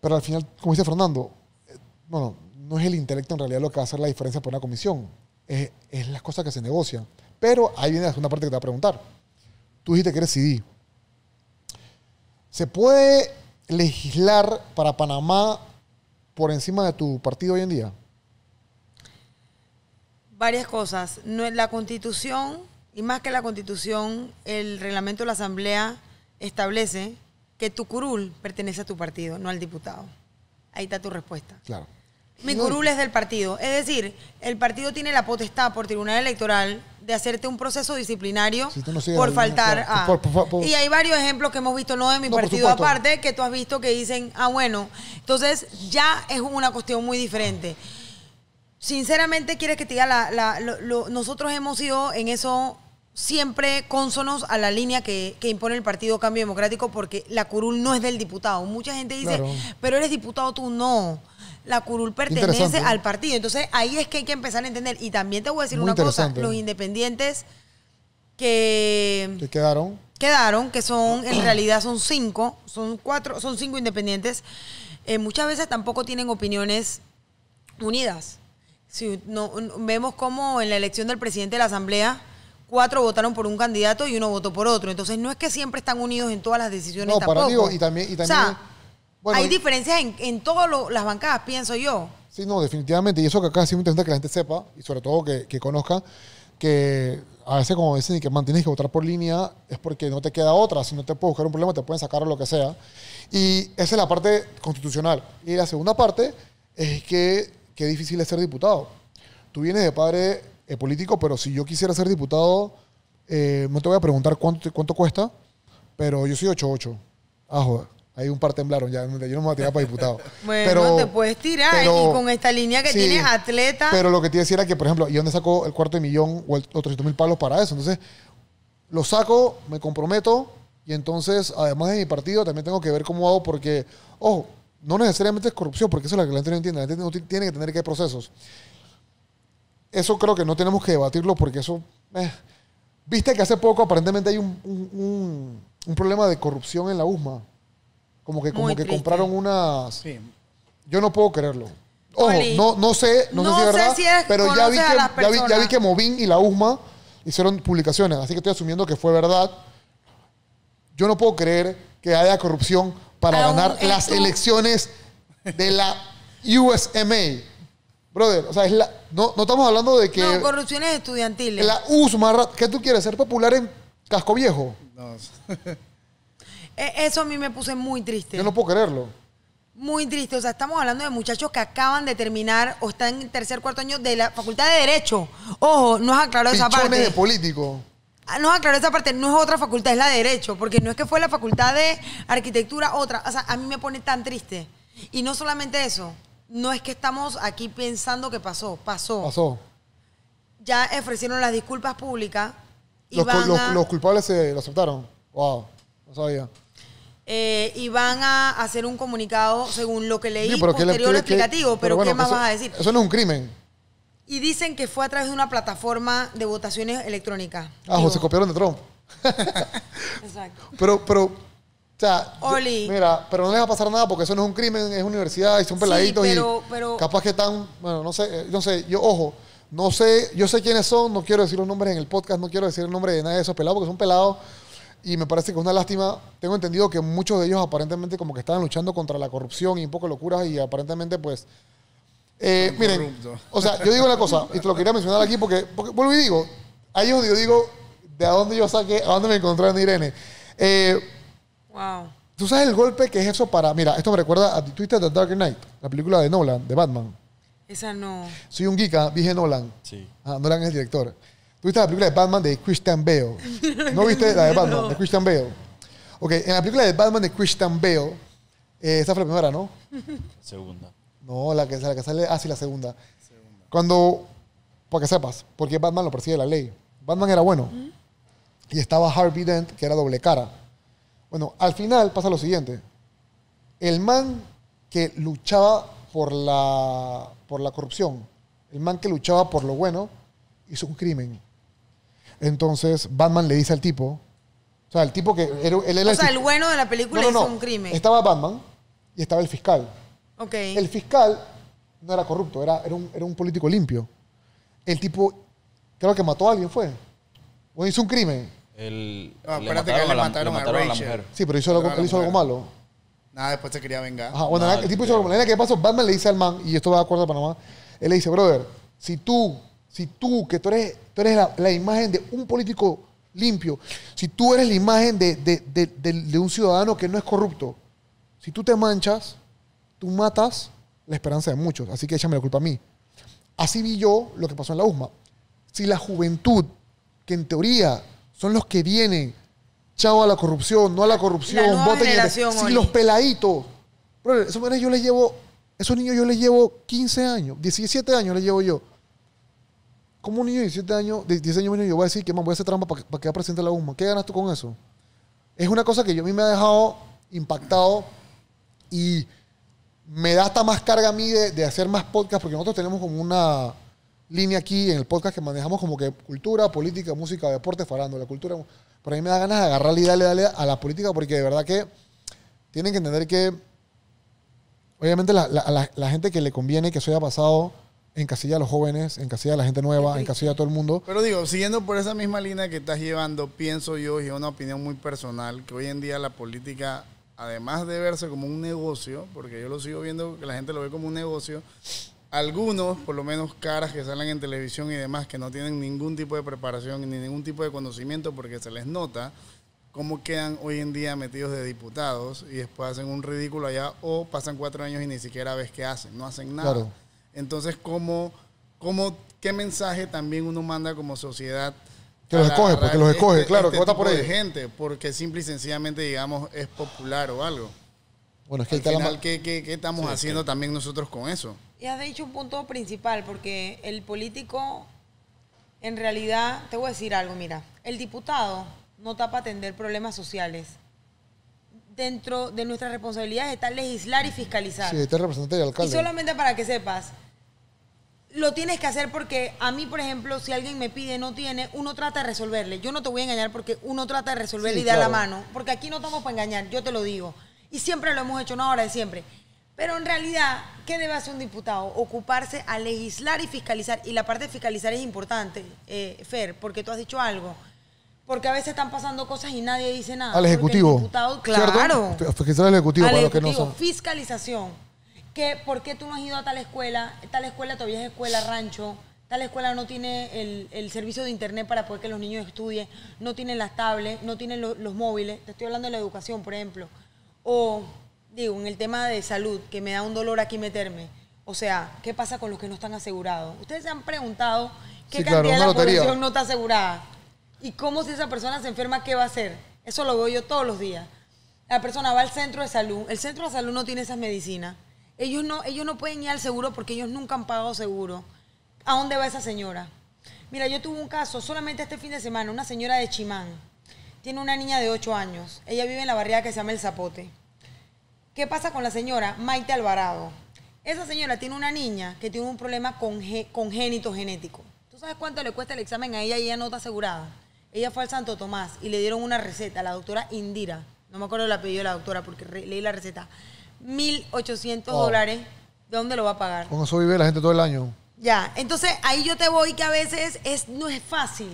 A: pero al final, como dice Fernando, eh, no es el intelecto en realidad lo que va a hacer la diferencia por una comisión. Es, es las cosas que se negocian. Pero ahí viene la segunda parte que te va a preguntar. Tú dijiste que eres CD. ¿Se puede legislar para Panamá por encima de tu partido hoy en día?
B: varias cosas. La constitución, y más que la constitución, el reglamento de la Asamblea establece que tu curul pertenece a tu partido, no al diputado. Ahí está tu respuesta. Claro. Mi curul es del partido. Es decir, el partido tiene la potestad por tribunal electoral de hacerte un proceso disciplinario por faltar a... y hay varios ejemplos que hemos visto, no de mi partido aparte, que tú has visto que dicen, ah, bueno, entonces ya es una cuestión muy diferente. Sinceramente, quieres que te diga, la, nosotros hemos sido en eso siempre cónsonos a la línea que, impone el Partido Cambio Democrático porque la curul no es del diputado. Mucha gente dice, pero eres diputado tú, no. La curul pertenece al partido. Entonces ahí es que hay que empezar a entender. Y también te voy a decir una cosa, los independientes que... quedaron? Quedaron, que son, en realidad son cinco, son cuatro, son cinco independientes. Eh, muchas veces tampoco tienen opiniones unidas. Sí, no, vemos como en la elección del presidente de la Asamblea, cuatro votaron por un candidato y uno votó por otro. Entonces no es que siempre están unidos en todas las decisiones. No, para y también... hay diferencias en, todas las bancadas, pienso yo.
A: Sí, no, definitivamente. Y eso que acá es muy interesante que la gente sepa, y sobre todo que, conozca, que a veces como dicen y que mantienes que votar por línea es porque no te queda otra. Si no te puedes buscar un problema, te pueden sacar lo que sea. Y esa es la parte constitucional. Y la segunda parte es que qué difícil es ser diputado. Tú vienes de padre eh, político, pero si yo quisiera ser diputado, eh, no te voy a preguntar cuánto, cuesta, pero yo soy 8'8". Ah, joder. Hay un par temblaron, ya, yo no me voy a tirar para diputado. bueno, pero, te puedes tirar y con
B: esta línea que tienes atleta. Pero lo que
A: te decía era que, por ejemplo, ¿y dónde saco el cuarto de millón o, el, 300 mil palos para eso? Entonces, lo saco, me comprometo y entonces, además de mi partido, también tengo que ver cómo hago porque, ojo, no necesariamente es corrupción, porque eso es lo que la gente no entiende. La gente tiene que tener que procesos. Eso creo que no tenemos que debatirlo porque eso. Eh. Viste que hace poco aparentemente hay un, problema de corrupción en la USMA. Como que, como que compraron
C: unas.
A: Yo no puedo creerlo. Ojo, no, no sé, no, sé si es verdad, pero ya vi, que, ya que Movin y la USMA hicieron publicaciones, así que estoy asumiendo que fue verdad. Yo no puedo creer que haya corrupción para ganar las elecciones de la USMA. Brother, o sea, es la, no, estamos hablando de que... No, corrupciones
B: estudiantiles. La USMA, ¿qué tú quieres? ¿Ser popular en Casco Viejo? No. E, eso a mí me puse muy triste. Yo no puedo creerlo. Muy triste. O sea, estamos hablando de muchachos que acaban de terminar o están en tercer, cuarto año de la Facultad de Derecho. Ojo, no es aclarado esa parte. de político. Ah, no aclaro esa parte, no es otra facultad, es la de Derecho, porque no es que fue la facultad de Arquitectura otra, o sea, a mí me pone tan triste. Y no solamente eso, no es que estamos aquí pensando que pasó, pasó. Pasó. Ya ofrecieron las disculpas públicas. los,
A: culpables se lo aceptaron. Wow, no sabía.
B: Eh, y van a hacer un comunicado según lo que leí posterior explicativo, pero, ¿qué más vas a decir?
A: Eso no es un crimen.
B: Y dicen que fue a través de una plataforma de votaciones electrónicas.
A: Ah, se copiaron de Trump.
B: Exacto.
A: Pero, pero, o sea, mira, pero no les va a pasar nada porque eso no es un crimen, es universidad y son peladitos pero, y capaz que están, bueno, no sé, eh, no sé, yo, ojo, no sé, yo sé quiénes son, no quiero decir los nombres en el podcast, no quiero decir el nombre de nadie de esos pelados porque son pelados y me parece que es una lástima. Tengo entendido que muchos de ellos aparentemente como que estaban luchando contra la corrupción y un poco de locuras y aparentemente pues eh, miren, o sea, yo digo una cosa, y te lo quería mencionar aquí porque, vuelvo y digo, ahí es yo digo de a dónde yo saqué, a dónde me encontré en Irene. Eh, wow. ¿Tú sabes el golpe que es eso para.? Mira, esto me recuerda a The The Dark Knight, la película de Nolan, de Batman. Esa no. Soy un geek, ah, dije Nolan. Sí. Ah, Nolan es el director. viste la película de Batman de Christian Bale?
B: ¿No viste la de Batman,
A: de Christian Bale? Ok, en la película de Batman de Christian Bale, eh, esa fue la primera, ¿no? Segunda. No, la que, la sale. Ah, sí, la segunda. Cuando. Para que sepas, porque Batman lo persigue la ley. Batman era bueno. Y estaba Harvey Dent, que era doble cara. Bueno, al final pasa lo siguiente. El man que luchaba por la, por la corrupción, el man que luchaba por lo bueno, hizo un crimen. Entonces, Batman le dice al tipo, o sea, el tipo que... Él, o sea, el, bueno de la película hizo un crimen. Estaba Batman y estaba el fiscal. El fiscal no era corrupto, era, era, un, era un político limpio. El tipo, creo que mató a alguien, fue. O hizo un crimen.
C: El, ah, que le mataron, a, la, le Sí, pero hizo, algo, hizo algo malo. Nada, después se quería vengar. Ajá, bueno, el tipo
A: hizo algo malo. ¿Qué pasó? Batman le dice al man, y esto va a acuerdo a Panamá, él le dice, brother, si tú, si tú, que tú eres, tú eres la, la imagen de un político limpio, si tú eres la imagen de, de, de, un ciudadano que no es corrupto, si tú te manchas, tú matas la esperanza de muchos, así que échame la culpa a mí. Así vi yo lo que pasó en la USMA. Si la juventud, que en teoría son los que vienen, chao a la corrupción, no a la corrupción, voten Si los peladitos, esos niños yo les llevo, esos niños yo les llevo 15 años, 17 años les llevo yo. Como un niño de 17 años, de 10 años yo voy a decir que man, voy a hacer trampa para que quedar presente en la USMA? ¿Qué ganas tú con eso? Es una cosa que yo a mí me ha dejado impactado y me da hasta más carga a mí de, hacer más podcast, porque nosotros tenemos como una línea aquí en el podcast que manejamos como que cultura, política, música, deporte, la cultura. Por ahí me da ganas de agarrarle y darle, darle a la política, porque de verdad que tienen que entender que, obviamente, la, la, gente que le conviene que eso haya pasado en casilla a los jóvenes, en casilla a la gente nueva, en casilla a todo el mundo.
C: Pero digo, siguiendo por esa misma línea que estás llevando, pienso yo, y es una opinión muy personal, que hoy en día la política además de verse como un negocio, porque yo lo sigo viendo que la gente lo ve como un negocio, algunos, por lo menos caras que salen en televisión y demás, que no tienen ningún tipo de preparación ni ningún tipo de conocimiento porque se les nota cómo quedan hoy en día metidos de diputados y después hacen un ridículo allá o pasan cuatro años y ni siquiera ves qué hacen, no hacen nada. Entonces, ¿cómo, cómo, ¿qué mensaje también uno manda como sociedad? Que los escoge, porque pues, los este escoge, este claro, que este vota por ellos. gente, porque simple y sencillamente, digamos, es popular o algo. Bueno, es que Al que ¿qué, estamos haciendo también nosotros con eso?
B: Y has dicho un punto principal, porque el político, en realidad, te voy a decir algo, mira, el diputado no está para atender problemas sociales. Dentro de nuestras responsabilidades está legislar y fiscalizar. Sí, está
A: representante del alcalde. Y solamente
B: para que sepas, lo tienes que hacer porque a mí, por ejemplo, si alguien me pide no tiene, uno trata de resolverle. Yo no te voy a engañar porque uno trata de resolverle y da la mano. Porque aquí no estamos para engañar, yo te lo digo. Y siempre lo hemos hecho, no ahora de siempre. Pero en realidad, ¿qué debe hacer un diputado? Ocuparse a legislar y fiscalizar. Y la parte de fiscalizar es importante, eh, Fer, porque tú has dicho algo. Porque a veces están pasando cosas y nadie dice nada. Al Ejecutivo. claro.
A: Ejecutivo, que no
B: Fiscalización por qué tú no has ido a tal escuela, tal escuela todavía es escuela rancho, tal escuela no tiene el, servicio de internet para poder que los niños estudien, no tienen las tablets, no tienen los móviles, te estoy hablando de la educación, por ejemplo, o digo, en el tema de salud, que me da un dolor aquí meterme. O sea, ¿qué pasa con los que no están asegurados? Ustedes se han preguntado qué cantidad de la población no está asegurada. ¿Y cómo si esa persona se enferma, qué va a hacer? Eso lo veo yo todos los días. La persona va al centro de salud, el centro de salud no tiene esas medicinas ellos no, ellos no pueden ir al seguro porque ellos nunca han pagado seguro. ¿A dónde va esa señora? Mira, yo tuve un caso solamente este fin de semana, una señora de Chimán. Tiene una niña de 8 años. Ella vive en la barriada que se llama El Zapote. ¿Qué pasa con la señora Maite Alvarado? Esa señora tiene una niña que tiene un problema congénito genético. ¿Tú sabes cuánto le cuesta el examen a ella y ella no está asegurada? Ella fue al Santo Tomás y le dieron una receta, la doctora Indira. No me acuerdo el apellido de la doctora porque leí la receta. 1.800 dólares, ¿de dónde lo va a pagar?
A: Con eso vive la gente todo el año.
B: Ya, entonces ahí yo te voy que a veces es, no es fácil.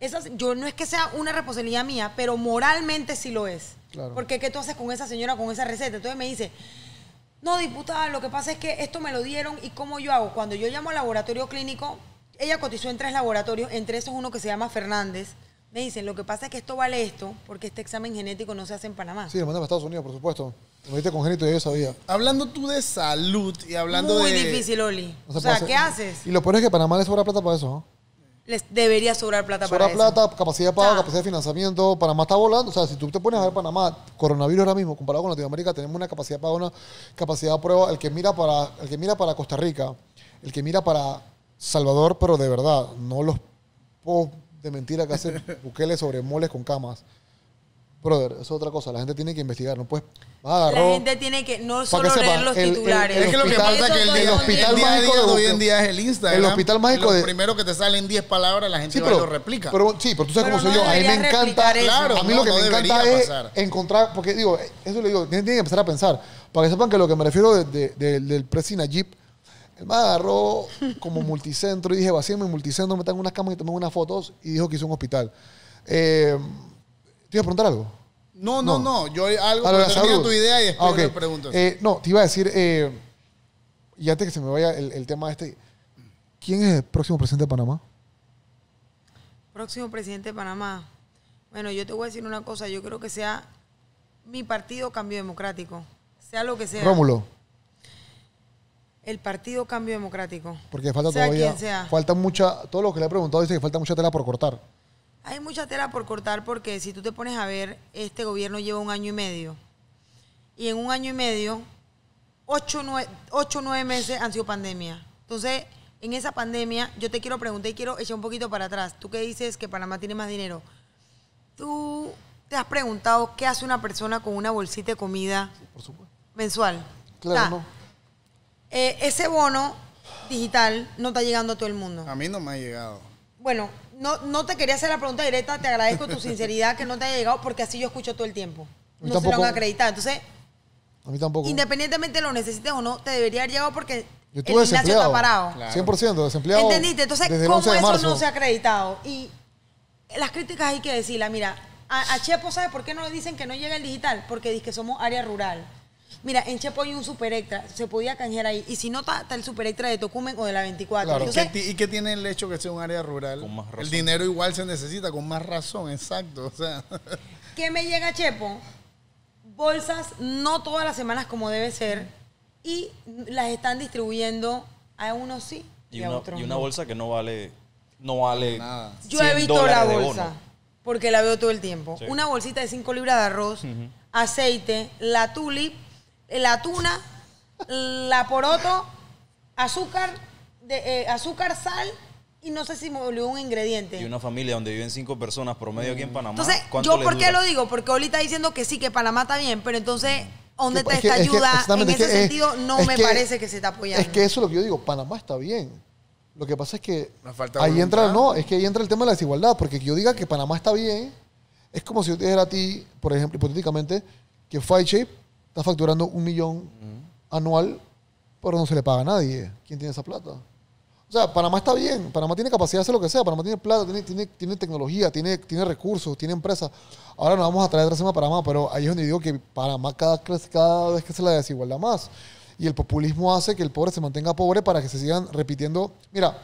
B: Esas, yo no es que sea una responsabilidad mía, pero moralmente sí lo es. Porque ¿qué tú haces con esa señora con esa receta? Entonces me dice, no, diputada, lo que pasa es que esto me lo dieron y cómo yo hago. Cuando yo llamo al laboratorio clínico, ella cotizó en tres laboratorios, entre esos uno que se llama Fernández me dicen, lo que pasa es que esto vale esto, porque este examen genético no se hace en Panamá. Sí, lo
A: mandan a Estados Unidos, por supuesto. Lo viste congénito y yo sabía.
C: Hablando tú de salud
B: y hablando de... Muy difícil, Oli. o sea, ¿qué haces? Y
A: lo pones que Panamá les sobra plata para eso,
B: Les debería sobrar plata para Sobra para
A: plata, capacidad de pago, capacidad de financiamiento. Panamá está volando. O sea, si tú te pones a ver Panamá, coronavirus ahora mismo, comparado con Latinoamérica, tenemos una capacidad de pago, una capacidad de prueba. El que mira para, el que mira para Costa Rica, el que mira para Salvador, pero de verdad, no los de mentira que hace buqueles sobre moles con camas. Brother, eso es otra cosa. La gente tiene que investigar, no puedes. La gente
B: tiene que no solo leer los titulares. El, es que
A: lo que pasa es que el, hospital mágico de hoy en día es el Instagram. El hospital mágico lo de.
C: primero que te salen 10 palabras, la gente pero, lo replica. Pero, sí, pero tú sabes cómo soy yo. A mí me encanta. Claro, a mí lo que me encanta es
A: encontrar. Porque digo, eso le digo, tienen que empezar a pensar. Para que sepan que lo que me refiero del presi me agarró como multicentro y dije, vacíame en multicentro, me tengo unas camas y tomé unas fotos y dijo que hizo un hospital. Eh, ¿Te iba a preguntar algo? No, no, no. Yo algo tu idea y después ah, eh, no, te iba a decir, eh, y antes que se me vaya el, el tema este, ¿quién es el próximo presidente de Panamá?
B: Próximo presidente de Panamá. Bueno, yo te voy a decir una cosa. Yo creo que sea mi partido Cambio Democrático. Sea lo que sea. Rómulo el Partido Cambio Democrático. Porque falta todavía.
A: Falta mucha. Todo lo que le he preguntado dice que falta mucha tela por cortar.
B: Hay mucha tela por cortar porque si tú te pones a ver, este gobierno lleva un año y medio. Y en un año y medio, ocho o nueve meses han sido pandemia. Entonces, en esa pandemia, yo te quiero preguntar y quiero echar un poquito para atrás. Tú que dices que Panamá tiene más dinero. ¿Tú te has preguntado qué hace una persona con una bolsita de comida mensual? Claro, eh, ese bono digital no está llegando a todo el mundo. A mí no me ha llegado. Bueno, no, no te quería hacer la pregunta directa, te agradezco tu sinceridad que no te haya llegado porque así yo escucho todo el tiempo. No se lo han acreditado. Entonces, a mí tampoco. Independientemente lo necesites o no, te debería haber llegado porque el gimnasio está parado. 100%
A: desempleado. ¿Entendiste? Entonces, ¿cómo eso no se ha
B: acreditado? Y las críticas hay que decirlas. Mira, a, a, Chepo, ¿sabe por qué no le dicen que no llega el digital? Porque dice que somos área rural. Mira, en Chepo hay un super extra, se podía canjear ahí. Y si no, está, el super de Tocumen o de la 24. Claro,
C: ¿y qué tiene el hecho que sea un área rural? El dinero igual se necesita, con más razón, exacto. O sea.
B: ¿Qué me llega Chepo? Bolsas, no todas las semanas como debe ser, y las están distribuyendo a uno sí y, a una, no. Y una bolsa que no vale, no vale nada. Yo evito la bolsa, porque la veo todo el tiempo. Una bolsita de 5 libras de arroz, aceite, la tulip la tuna, la poroto, azúcar, de, eh, azúcar, sal y no sé si me olvidó un ingrediente. Y una familia donde viven cinco personas promedio aquí en mm. Panamá. Entonces, ¿yo por qué lo digo? Porque ahorita diciendo que sí, que Panamá está bien, pero entonces, ¿dónde pues, está esta ayuda? en ese eh, sentido, no me parece que se está apoyando. Es
A: que eso es lo que yo digo, Panamá está bien. Lo que pasa es que ahí entra, no, es que ahí entra el tema de la desigualdad, porque que yo diga que Panamá está bien, es como si yo dijera a ti, por ejemplo, hipotéticamente, que Fight Shape está facturando un millón anual, pero no se le paga a nadie. ¿Quién tiene esa plata? O sea, Panamá está bien, Panamá tiene capacidad de hacer lo que sea, Panamá tiene plata, tiene, tiene, tiene tecnología, tiene, tiene recursos, tiene empresas. Ahora nos vamos a traer la semana a Panamá, pero ahí es donde digo que Panamá cada, vez que se la desigualdad más. Y el populismo hace que el pobre se mantenga pobre para que se sigan repitiendo. Mira,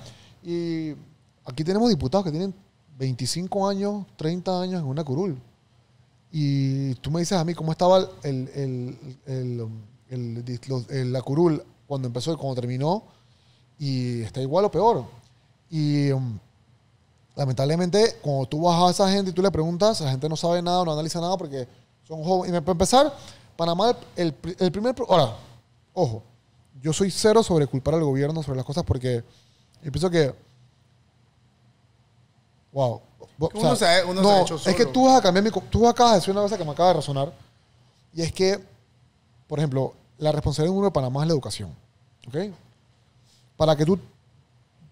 A: y aquí tenemos diputados que tienen 25 años, 30 años en una curul. Y tú me dices a mí cómo estaba el, el, la curul cuando empezó y cuando terminó. Y está igual o peor. Y um, lamentablemente, cuando tú vas a esa gente y tú le preguntas, la gente no sabe nada, no analiza nada porque son jóvenes. Y para empezar, Panamá, el, el primer. Ahora, ojo, yo soy cero sobre culpar al gobierno sobre las cosas porque yo pienso que. Wow uno, o no, ha hecho Es que tú vas a cambiar mi, Tú acabas de decir una cosa que me acaba de razonar. Y es que, por ejemplo, la responsabilidad de uno de Panamá es la educación. ¿Ok? Para que tú.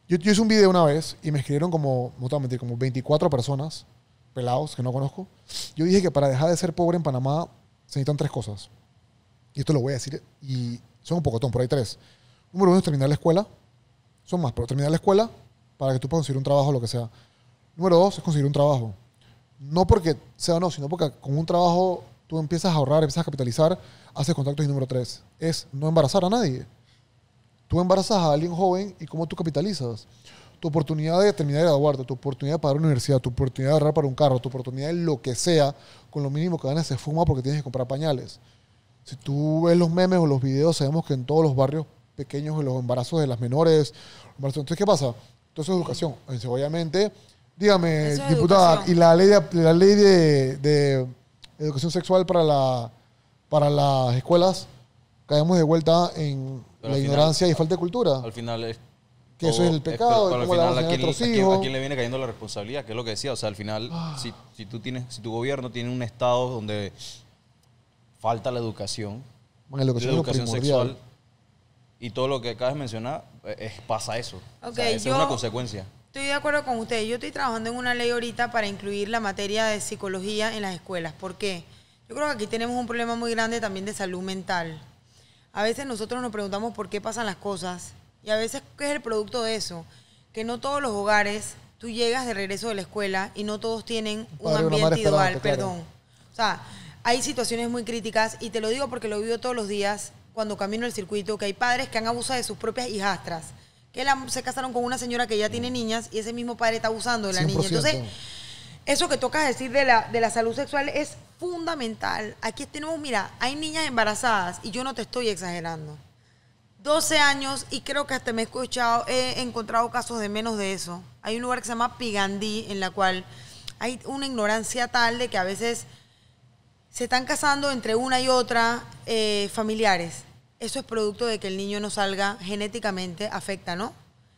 A: Yo, hice un video una vez y me escribieron como, no a como 24 personas, pelados, que no conozco. Yo dije que para dejar de ser pobre en Panamá se necesitan tres cosas. Y esto lo voy a decir, y son un pocotón, pero hay tres. Número uno es terminar la escuela. Son más, pero terminar la escuela para que tú puedas conseguir un trabajo o lo que sea. Número dos es conseguir un trabajo. No porque sea o no, sino porque con un trabajo tú empiezas a ahorrar, empiezas a capitalizar, haces contactos. Y número tres es no embarazar a nadie. Tú embarazas a alguien joven y cómo tú capitalizas. Tu oportunidad de terminar de graduarte, tu oportunidad de pagar una universidad, tu oportunidad de ahorrar para un carro, tu oportunidad de lo que sea, con lo mínimo que ganas se fuma porque tienes que comprar pañales. Si tú ves los memes o los videos, sabemos que en todos los barrios pequeños, los embarazos de las menores, entonces, ¿qué pasa? Entonces, educación. Entonces, obviamente, Dígame, diputada, ¿y la ley, de, la ley de, educación sexual para, la, para las escuelas? Caemos de vuelta en la ignorancia y falta de cultura.
B: Al final es que eso es el pecado, pero, al final, a, quién, le viene cayendo la responsabilidad? Que es lo que decía, o sea, al final, ah. si, tú tienes, si tu gobierno tiene un estado donde falta la educación, la educación, sexual y todo lo que acabas de mencionar, eh, es, pasa eso. es una consecuencia. Estoy de acuerdo con usted. Yo estoy trabajando en una ley ahorita para incluir la materia de psicología en las escuelas. ¿Por qué? Yo creo que aquí tenemos un problema muy grande también de salud mental. A veces nosotros nos preguntamos por qué pasan las cosas y a veces qué es el producto de eso. Que no todos los hogares, tú llegas de regreso de la escuela y no todos tienen un, ambiente ideal, perdón. O sea, hay situaciones muy críticas y te lo digo porque lo vivo todos los días cuando camino el circuito, que hay padres que han abusado de sus propias hijastras se casaron con una señora que ya tiene niñas y ese mismo padre está abusando de la niña. Entonces, eso que tocas decir de la, de la salud sexual es fundamental. Aquí tenemos, mira, hay niñas embarazadas y yo no te estoy exagerando. 12 años y creo que hasta me he escuchado, he encontrado casos de menos de eso. Hay un lugar que se llama Pigandí en la cual hay una ignorancia tal de que a veces se están casando entre una y otra eh, familiares eso es producto de que el niño no salga genéticamente, afecta, ¿no?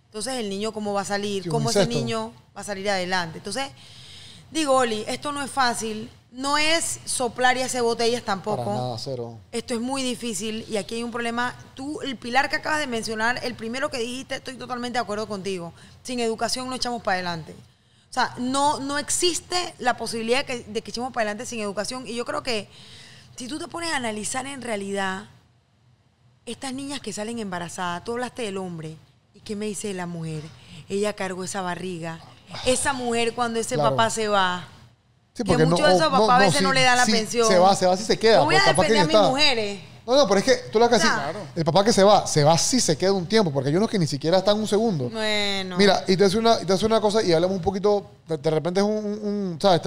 B: Entonces, el niño, ¿cómo va a salir? ¿Cómo ese niño va a salir adelante? Entonces, digo, Oli, esto no es fácil, no es soplar y hacer botellas tampoco. cero. Esto es muy difícil y aquí hay un problema. Tú, el pilar que acabas de mencionar, el primero que dijiste, estoy totalmente de acuerdo contigo. Sin educación no echamos para adelante. O sea, no, no existe la posibilidad de que, de que echemos para adelante sin educación. Y yo creo que si tú te pones a analizar en realidad, estas niñas que salen embarazadas, tú hablaste del hombre. ¿Y qué me dice la mujer? Ella cargó esa barriga. Esa mujer cuando ese papá se va. Sí, porque que muchos de esos oh, papás a veces no le da la pensión. Se va, se
A: va si se queda. No voy a defender a mis
B: mujeres. No, no, pero es que tú lo que decir. claro.
A: el papá que se va, se va si se queda un tiempo, porque hay unos que ni siquiera están un segundo.
B: Bueno. Mira, y
A: te hace una, te una cosa y hablamos un poquito, de, repente es un, un, un ¿sabes?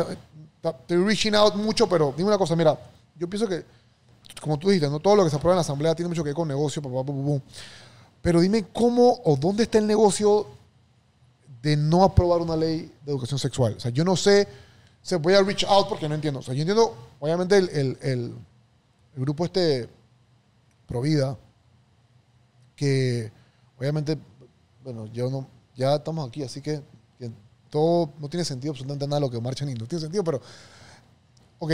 A: Estoy reaching out mucho, pero dime una cosa, mira, yo pienso que como tú dijiste, no todo lo que se aprueba en la asamblea tiene mucho que ver con negocio, Pero dime cómo o dónde está el negocio de no aprobar una ley de educación sexual. O sea, yo no sé, se voy a reach out porque no entiendo. O sea, yo entiendo, obviamente, el, grupo este Provida, que obviamente, bueno, yo no, ya estamos aquí, así que, todo no tiene sentido absolutamente nada lo que marcha ni no tiene sentido, pero, ok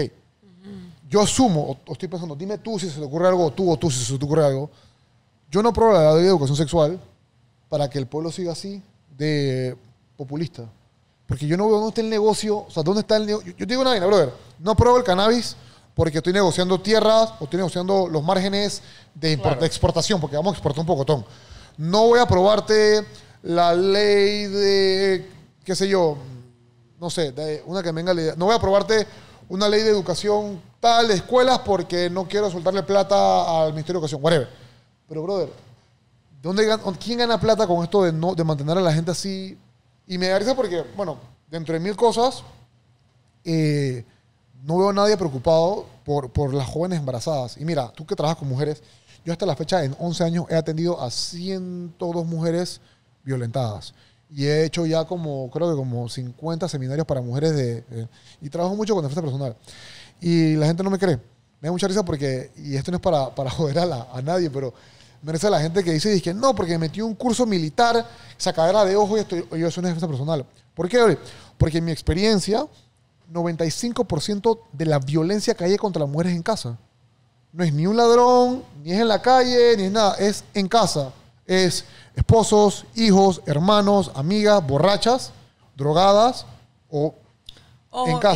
A: yo asumo, o, estoy pensando, dime tú si se te ocurre algo, tú, o tú si se te ocurre algo. Yo no apruebo la ley de educación sexual para que el pueblo siga así de populista. Porque yo no veo dónde está el negocio, o sea, dónde está el negocio. Yo, te digo una vaina, brother, no apruebo el cannabis porque estoy negociando tierras o estoy negociando los márgenes de, exportación, porque vamos a exportar un pocotón. No voy a aprobarte la ley de, qué sé yo, no sé, una que venga la idea. No voy a aprobarte una ley de educación tal escuelas porque no quiero soltarle plata al Ministerio de Educación, whatever. Pero, brother, ¿dónde ¿quién gana plata con esto de, no, de mantener a la gente así? Y me da porque, bueno, dentro de mil cosas, eh, no veo a nadie preocupado por, por las jóvenes embarazadas. Y mira, tú que trabajas con mujeres, yo hasta la fecha, en 11 años, he atendido a 102 mujeres violentadas. Y he hecho ya como, creo que como 50 seminarios para mujeres de... Eh, y trabajo mucho con defensa personal. Y la gente no me cree. Me da mucha risa porque, y esto no es para, para joder a, nadie, pero merece la gente que dice, dice, no, porque me metí un curso militar, sacadera de ojo y estoy, yo es una defensa personal. ¿Por qué? Porque en mi experiencia, 95% de la violencia que hay contra las mujeres en casa. No es ni un ladrón, ni es en la calle, ni es nada, es en casa. Es esposos, hijos, hermanos, amigas, borrachas, drogadas o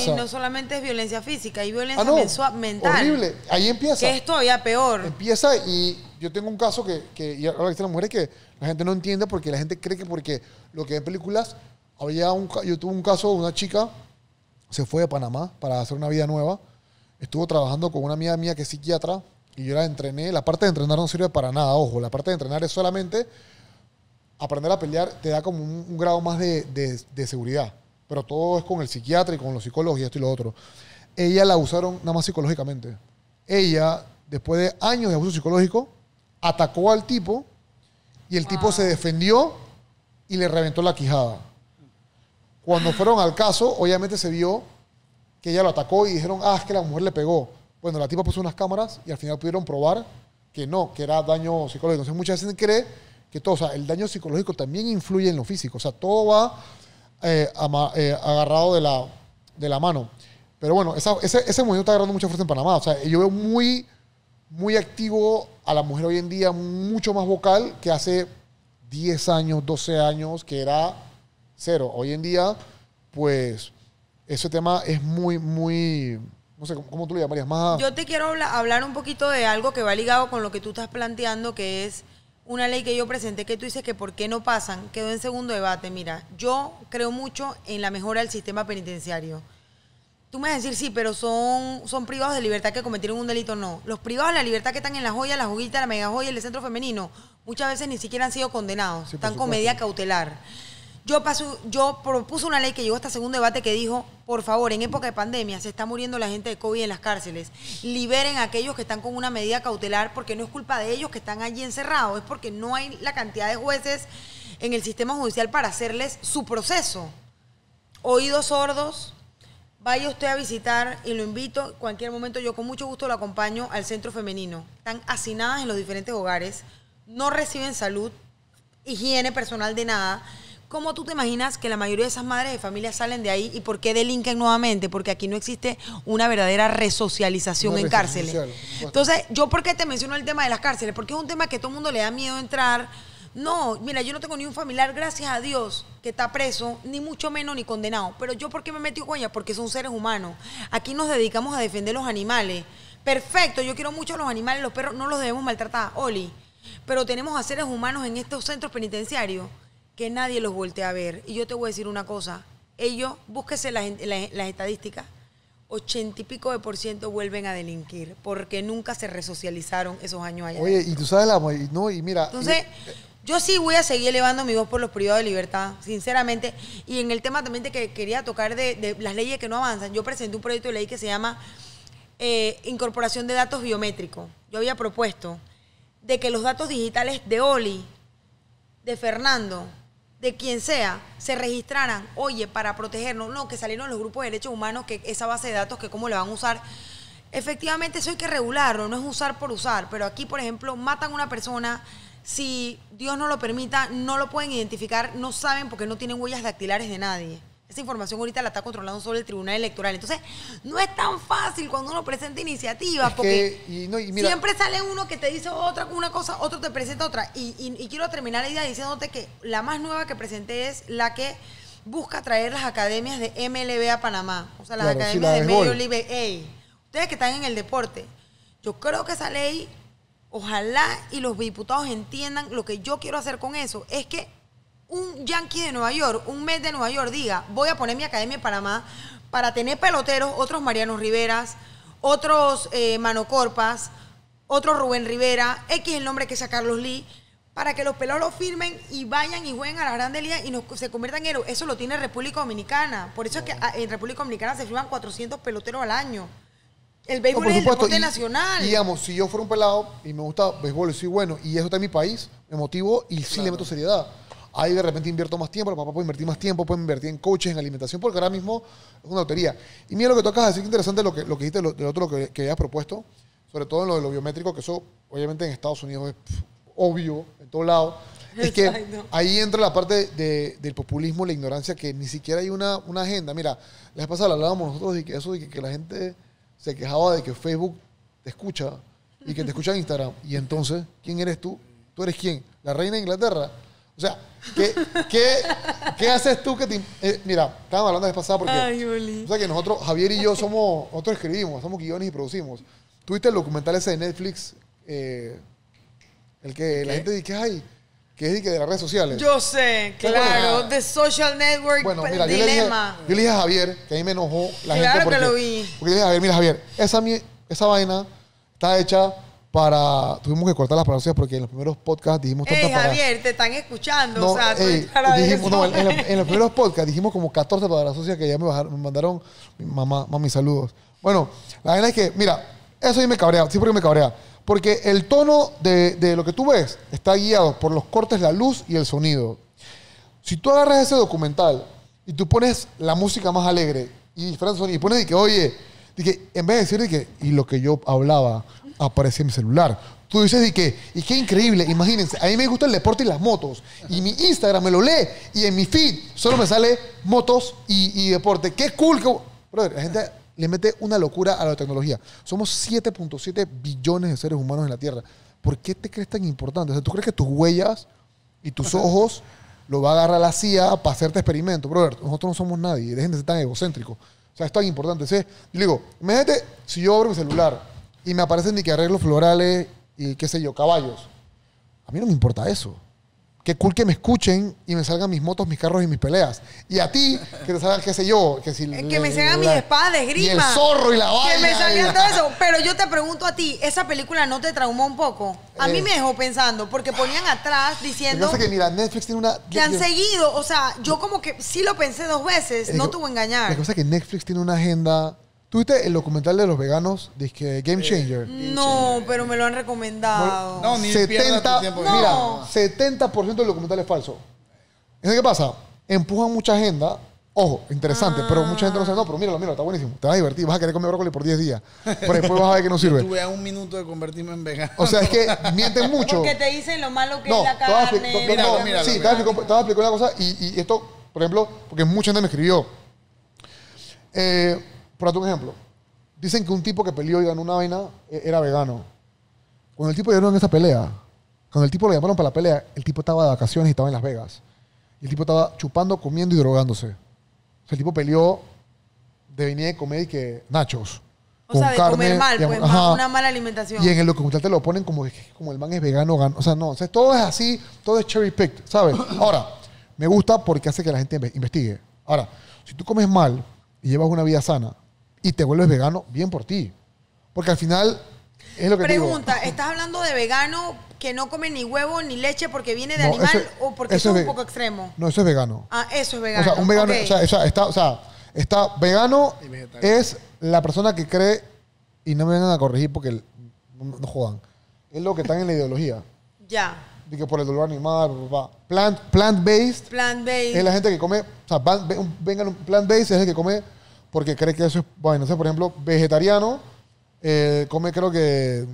B: y no solamente es violencia física, hay violencia ah, mental. Horrible. Ahí empieza. Que es
A: todavía peor. Empieza y yo tengo un caso que, que y ahora las mujeres que la gente no entiende porque la gente cree que porque lo que ve en películas, había un, yo tuve un caso de una chica, se fue de Panamá para hacer una vida nueva, estuvo trabajando con una amiga mía que es psiquiatra y yo la entrené, la parte de entrenar no sirve para nada, ojo, la parte de entrenar es solamente aprender a pelear, te da como un, grado más de, de, de seguridad pero todo es con el psiquiatra y con los psicólogos y esto y lo otro. Ella la usaron nada más psicológicamente. Ella, después de años de abuso psicológico, atacó al tipo y el tipo se defendió y le reventó la quijada. Cuando fueron al caso, obviamente se vio que ella lo atacó y dijeron, ah, es que la mujer le pegó. Bueno, la tipa puso unas cámaras y al final pudieron probar que no, que era daño psicológico. Entonces muchas veces cree que todo, o sea, el daño psicológico también influye en lo físico. O sea, todo va eh, eh, agarrado de la, de la mano. Pero bueno, ese, ese movimiento está agarrando mucha fuerza en Panamá. O sea, yo veo muy, muy activo a la mujer hoy en día, mucho más vocal que hace 10 años, 12 años, que era cero. Hoy en día, pues, ese tema es muy, muy, no sé, ¿cómo, tú lo llamarías más? Yo
B: te quiero hablar, hablar un poquito de algo que va ligado con lo que tú estás planteando, que es una ley que yo presenté que tú dices que por qué no pasan, quedó en segundo debate. Mira, yo creo mucho en la mejora del sistema penitenciario. Tú me vas a decir, sí, pero son, son privados de libertad que cometieron un delito. No. Los privados de la libertad que están en la joya, la juguita, la mega joya, el centro femenino, muchas veces ni siquiera han sido condenados. están con media cautelar. Yo, paso, yo propuse una ley que llegó hasta segundo debate que dijo, por favor, en época de pandemia se está muriendo la gente de COVID en las cárceles. Liberen a aquellos que están con una medida cautelar porque no es culpa de ellos que están allí encerrados, es porque no hay la cantidad de jueces en el sistema judicial para hacerles su proceso. Oídos sordos, vaya usted a visitar y lo invito, en cualquier momento yo con mucho gusto lo acompaño al centro femenino. Están hacinadas en los diferentes hogares, no reciben salud, higiene personal de nada ¿Cómo tú te imaginas que la mayoría de esas madres de familia salen de ahí y por qué delinquen nuevamente? Porque aquí no existe una verdadera resocialización en cárceles. Entonces, yo por qué te menciono el tema de las cárceles, porque es un tema que todo el mundo le da miedo entrar. No, mira, yo no tengo ni un familiar, gracias a Dios, que está preso, ni mucho menos ni condenado. Pero yo, ¿por qué me metí con ella? Porque son seres humanos. Aquí nos dedicamos a defender los animales. Perfecto, yo quiero mucho a los animales, los perros, no los debemos maltratar, Oli. Pero tenemos a seres humanos en estos centros penitenciarios que nadie los voltea a ver. Y yo te voy a decir una cosa, ellos, búsquese las, las, estadísticas, ochenta y pico de por ciento vuelven a delinquir porque nunca se resocializaron esos años allá. Oye, y
A: tú sabes la... No, y mira... Entonces,
B: yo sí voy a seguir elevando mi voz por los privados de libertad, sinceramente. Y en el tema también de que quería tocar de, las leyes que no avanzan, yo presenté un proyecto de ley que se llama eh, incorporación de datos biométricos. Yo había propuesto de que los datos digitales de Oli, de Fernando, de quien sea, se registraran, oye, para protegernos, no, que salieron los grupos de derechos humanos, que esa base de datos, que cómo le van a usar. Efectivamente, eso hay que regularlo, no es usar por usar, pero aquí, por ejemplo, matan a una persona, si Dios no lo permita, no lo pueden identificar, no saben porque no tienen huellas dactilares de nadie. Esa información ahorita la está controlando solo el Tribunal Electoral. Entonces, no es tan fácil cuando uno presenta iniciativas, porque siempre sale uno que te dice otra una cosa, otro te presenta otra. Y, quiero terminar la idea diciéndote que la más nueva que presenté es la que busca traer las academias de MLB a Panamá. O sea, las academias de medio Ustedes que están en el deporte, yo creo que esa ley, ojalá y los diputados entiendan lo que yo quiero hacer con eso, es que un yankee de Nueva York, un mes de Nueva York diga, voy a poner mi academia en Panamá para tener peloteros, otros Mariano Riveras, otros eh, Manocorpas, otro Rubén Rivera, X el nombre que sea Carlos Lee, para que los lo firmen y vayan y jueguen a la Grande Liga y nos, se conviertan en héroes. Eso lo tiene República Dominicana. Por eso es que ah, en República Dominicana se firman 400 peloteros al año. El béisbol es el deporte nacional. Digamos,
A: si yo fuera un pelado y me gusta béisbol y soy bueno y eso está en mi país, me motivo y sí le meto seriedad. Ahí de repente invierto más tiempo, el papá puede invertir más tiempo, puede invertir en coches en alimentación, porque ahora mismo es una lotería. Y mira lo que tocas, es interesante lo que, lo que dijiste del otro lo que, que habías propuesto, sobre todo en lo de lo biométrico, que eso obviamente en Estados Unidos es obvio, en todo lado. Es que ahí entra la parte del populismo, la ignorancia, que ni siquiera hay una, una agenda. Mira, la vez pasada hablábamos nosotros y que eso, de que, que la gente se quejaba de que Facebook te escucha y que te escucha en Instagram. Y entonces, ¿quién eres tú? ¿Tú eres quién? ¿La reina de Inglaterra? O sea, ¿qué, qué, qué haces tú que te... Eh, mira, estábamos hablando de pasado porque... Ay, Juli. O sea, que nosotros, Javier y yo, somos... Nosotros escribimos, somos guiones y producimos. Tuviste el documental ese de Netflix, eh, el que la gente dice, ay, que es de las redes sociales.
B: Yo sé, claro, de Social Network pues, Dilema.
A: yo le dije a Javier, que ahí me enojó la gente. Claro que lo vi. Porque le dije a Javier, mira Javier, esa, esa vaina está hecha para. Tuvimos que cortar las palabras porque en los primeros podcast dijimos tantas Ey, Javier,
B: te están escuchando. No, dijimos, en, los
A: primeros podcast dijimos como 14 palabras socias que ya me, mandaron mi mamá, saludos. Bueno, la verdad es que, mira, eso sí me cabrea, sí porque me cabrea. Porque el tono de, de lo que tú ves está guiado por los cortes, la luz y el sonido. Si tú agarras ese documental y tú pones la música más alegre y y pones de que, oye, en vez de decir de que, y lo que yo hablaba, aparece mi celular. Tú dices, ¿y qué? Y qué increíble, imagínense, a mí me gusta el deporte y las motos. Y mi Instagram me lo lee y en mi feed solo me sale motos y, deporte. ¡Qué cool! Que... la gente le mete una locura a la tecnología. Somos 7.7 billones de seres humanos en la Tierra. ¿Por qué te crees tan importante? O sea, ¿tú crees que tus huellas y tus ojos lo va a agarrar la CIA para hacerte experimento? Brother, nosotros no somos nadie. Dejen de ser tan egocéntricos. O sea, es tan importante. ¿sí? Yo le digo, imagínate si yo abro mi celular y me aparecen ni que arreglos florales y qué sé yo, caballos. A mí no me importa eso. Qué cool que me escuchen y me salgan mis motos, mis carros y mis peleas. Y a ti, que te salgan, qué sé yo, que si... Que me salgan mis espadas de grima. Y el zorro y la vaina. Que me salgan todo
B: eso. Pero yo te pregunto a ti, ¿esa película no te traumó un poco? A mí eh. me dejó pensando, porque ponían atrás diciendo... Yo que que, mira,
A: Netflix tiene una... Que han
B: seguido, o sea, yo como que sí lo pensé dos veces, no tuvo engañar. La cosa
A: es que Netflix tiene una agenda ¿Tuviste el documental de los veganos? Dice Game eh, Changer.
B: No, pero me lo han recomendado. No, ni 70, tu tiempo. Mira,
A: 70% del documental es falso. Entonces, ¿qué pasa? Empujan mucha agenda. Ojo, interesante, pero mucha gente no sabe. No, pero míralo, mira está buenísimo. Te vas a divertir, vas a querer comer brócoli por 10 días. Pero después vas a ver que no sirve. Tuve
C: a un minuto de convertirme en vegano.
A: O sea, es que mienten mucho. Porque
B: te dicen lo malo que es la carne.
A: no, sí, te voy a explicar- una cosa. Y, y esto, por ejemplo, porque mucha gente me escribió. Eh, por ejemplo, dicen que un tipo que peleó y ganó una vaina e, era vegano. Cuando el tipo llegó en esa pelea, cuando el tipo lo llamaron para la pelea, el tipo estaba de vacaciones y estaba en Las Vegas. Y el tipo estaba chupando, comiendo y drogándose. O sea, el tipo peleó de venir de comer y que nachos.
B: O sea, de comer mal, pues, una mala alimentación. Y en el
A: documental te lo ponen como, como el man es vegano, o sea, no, o todo es así, todo es cherry picked, ¿sabes? Ahora, me gusta porque hace que la gente investigue. Ahora, si tú comes mal y llevas una vida sana, y te vuelves vegano, bien por ti. Porque al final es lo que Pregunta,
B: ¿estás hablando de vegano que no come ni huevo ni leche porque viene de animal o porque es un poco extremo?
A: No, eso es vegano.
B: Ah, eso es vegano. O sea, un vegano, o sea,
A: está, vegano es la persona que cree, y no me vengan a corregir porque no, juegan es lo que está en la ideología. Ya. De que por el dolor animal, Plant, plant-based.
B: Plant-based. Es la gente
A: que come, o sea, plant-based es el que come porque cree que eso es Bueno, no sé, por ejemplo, vegetariano eh, come creo que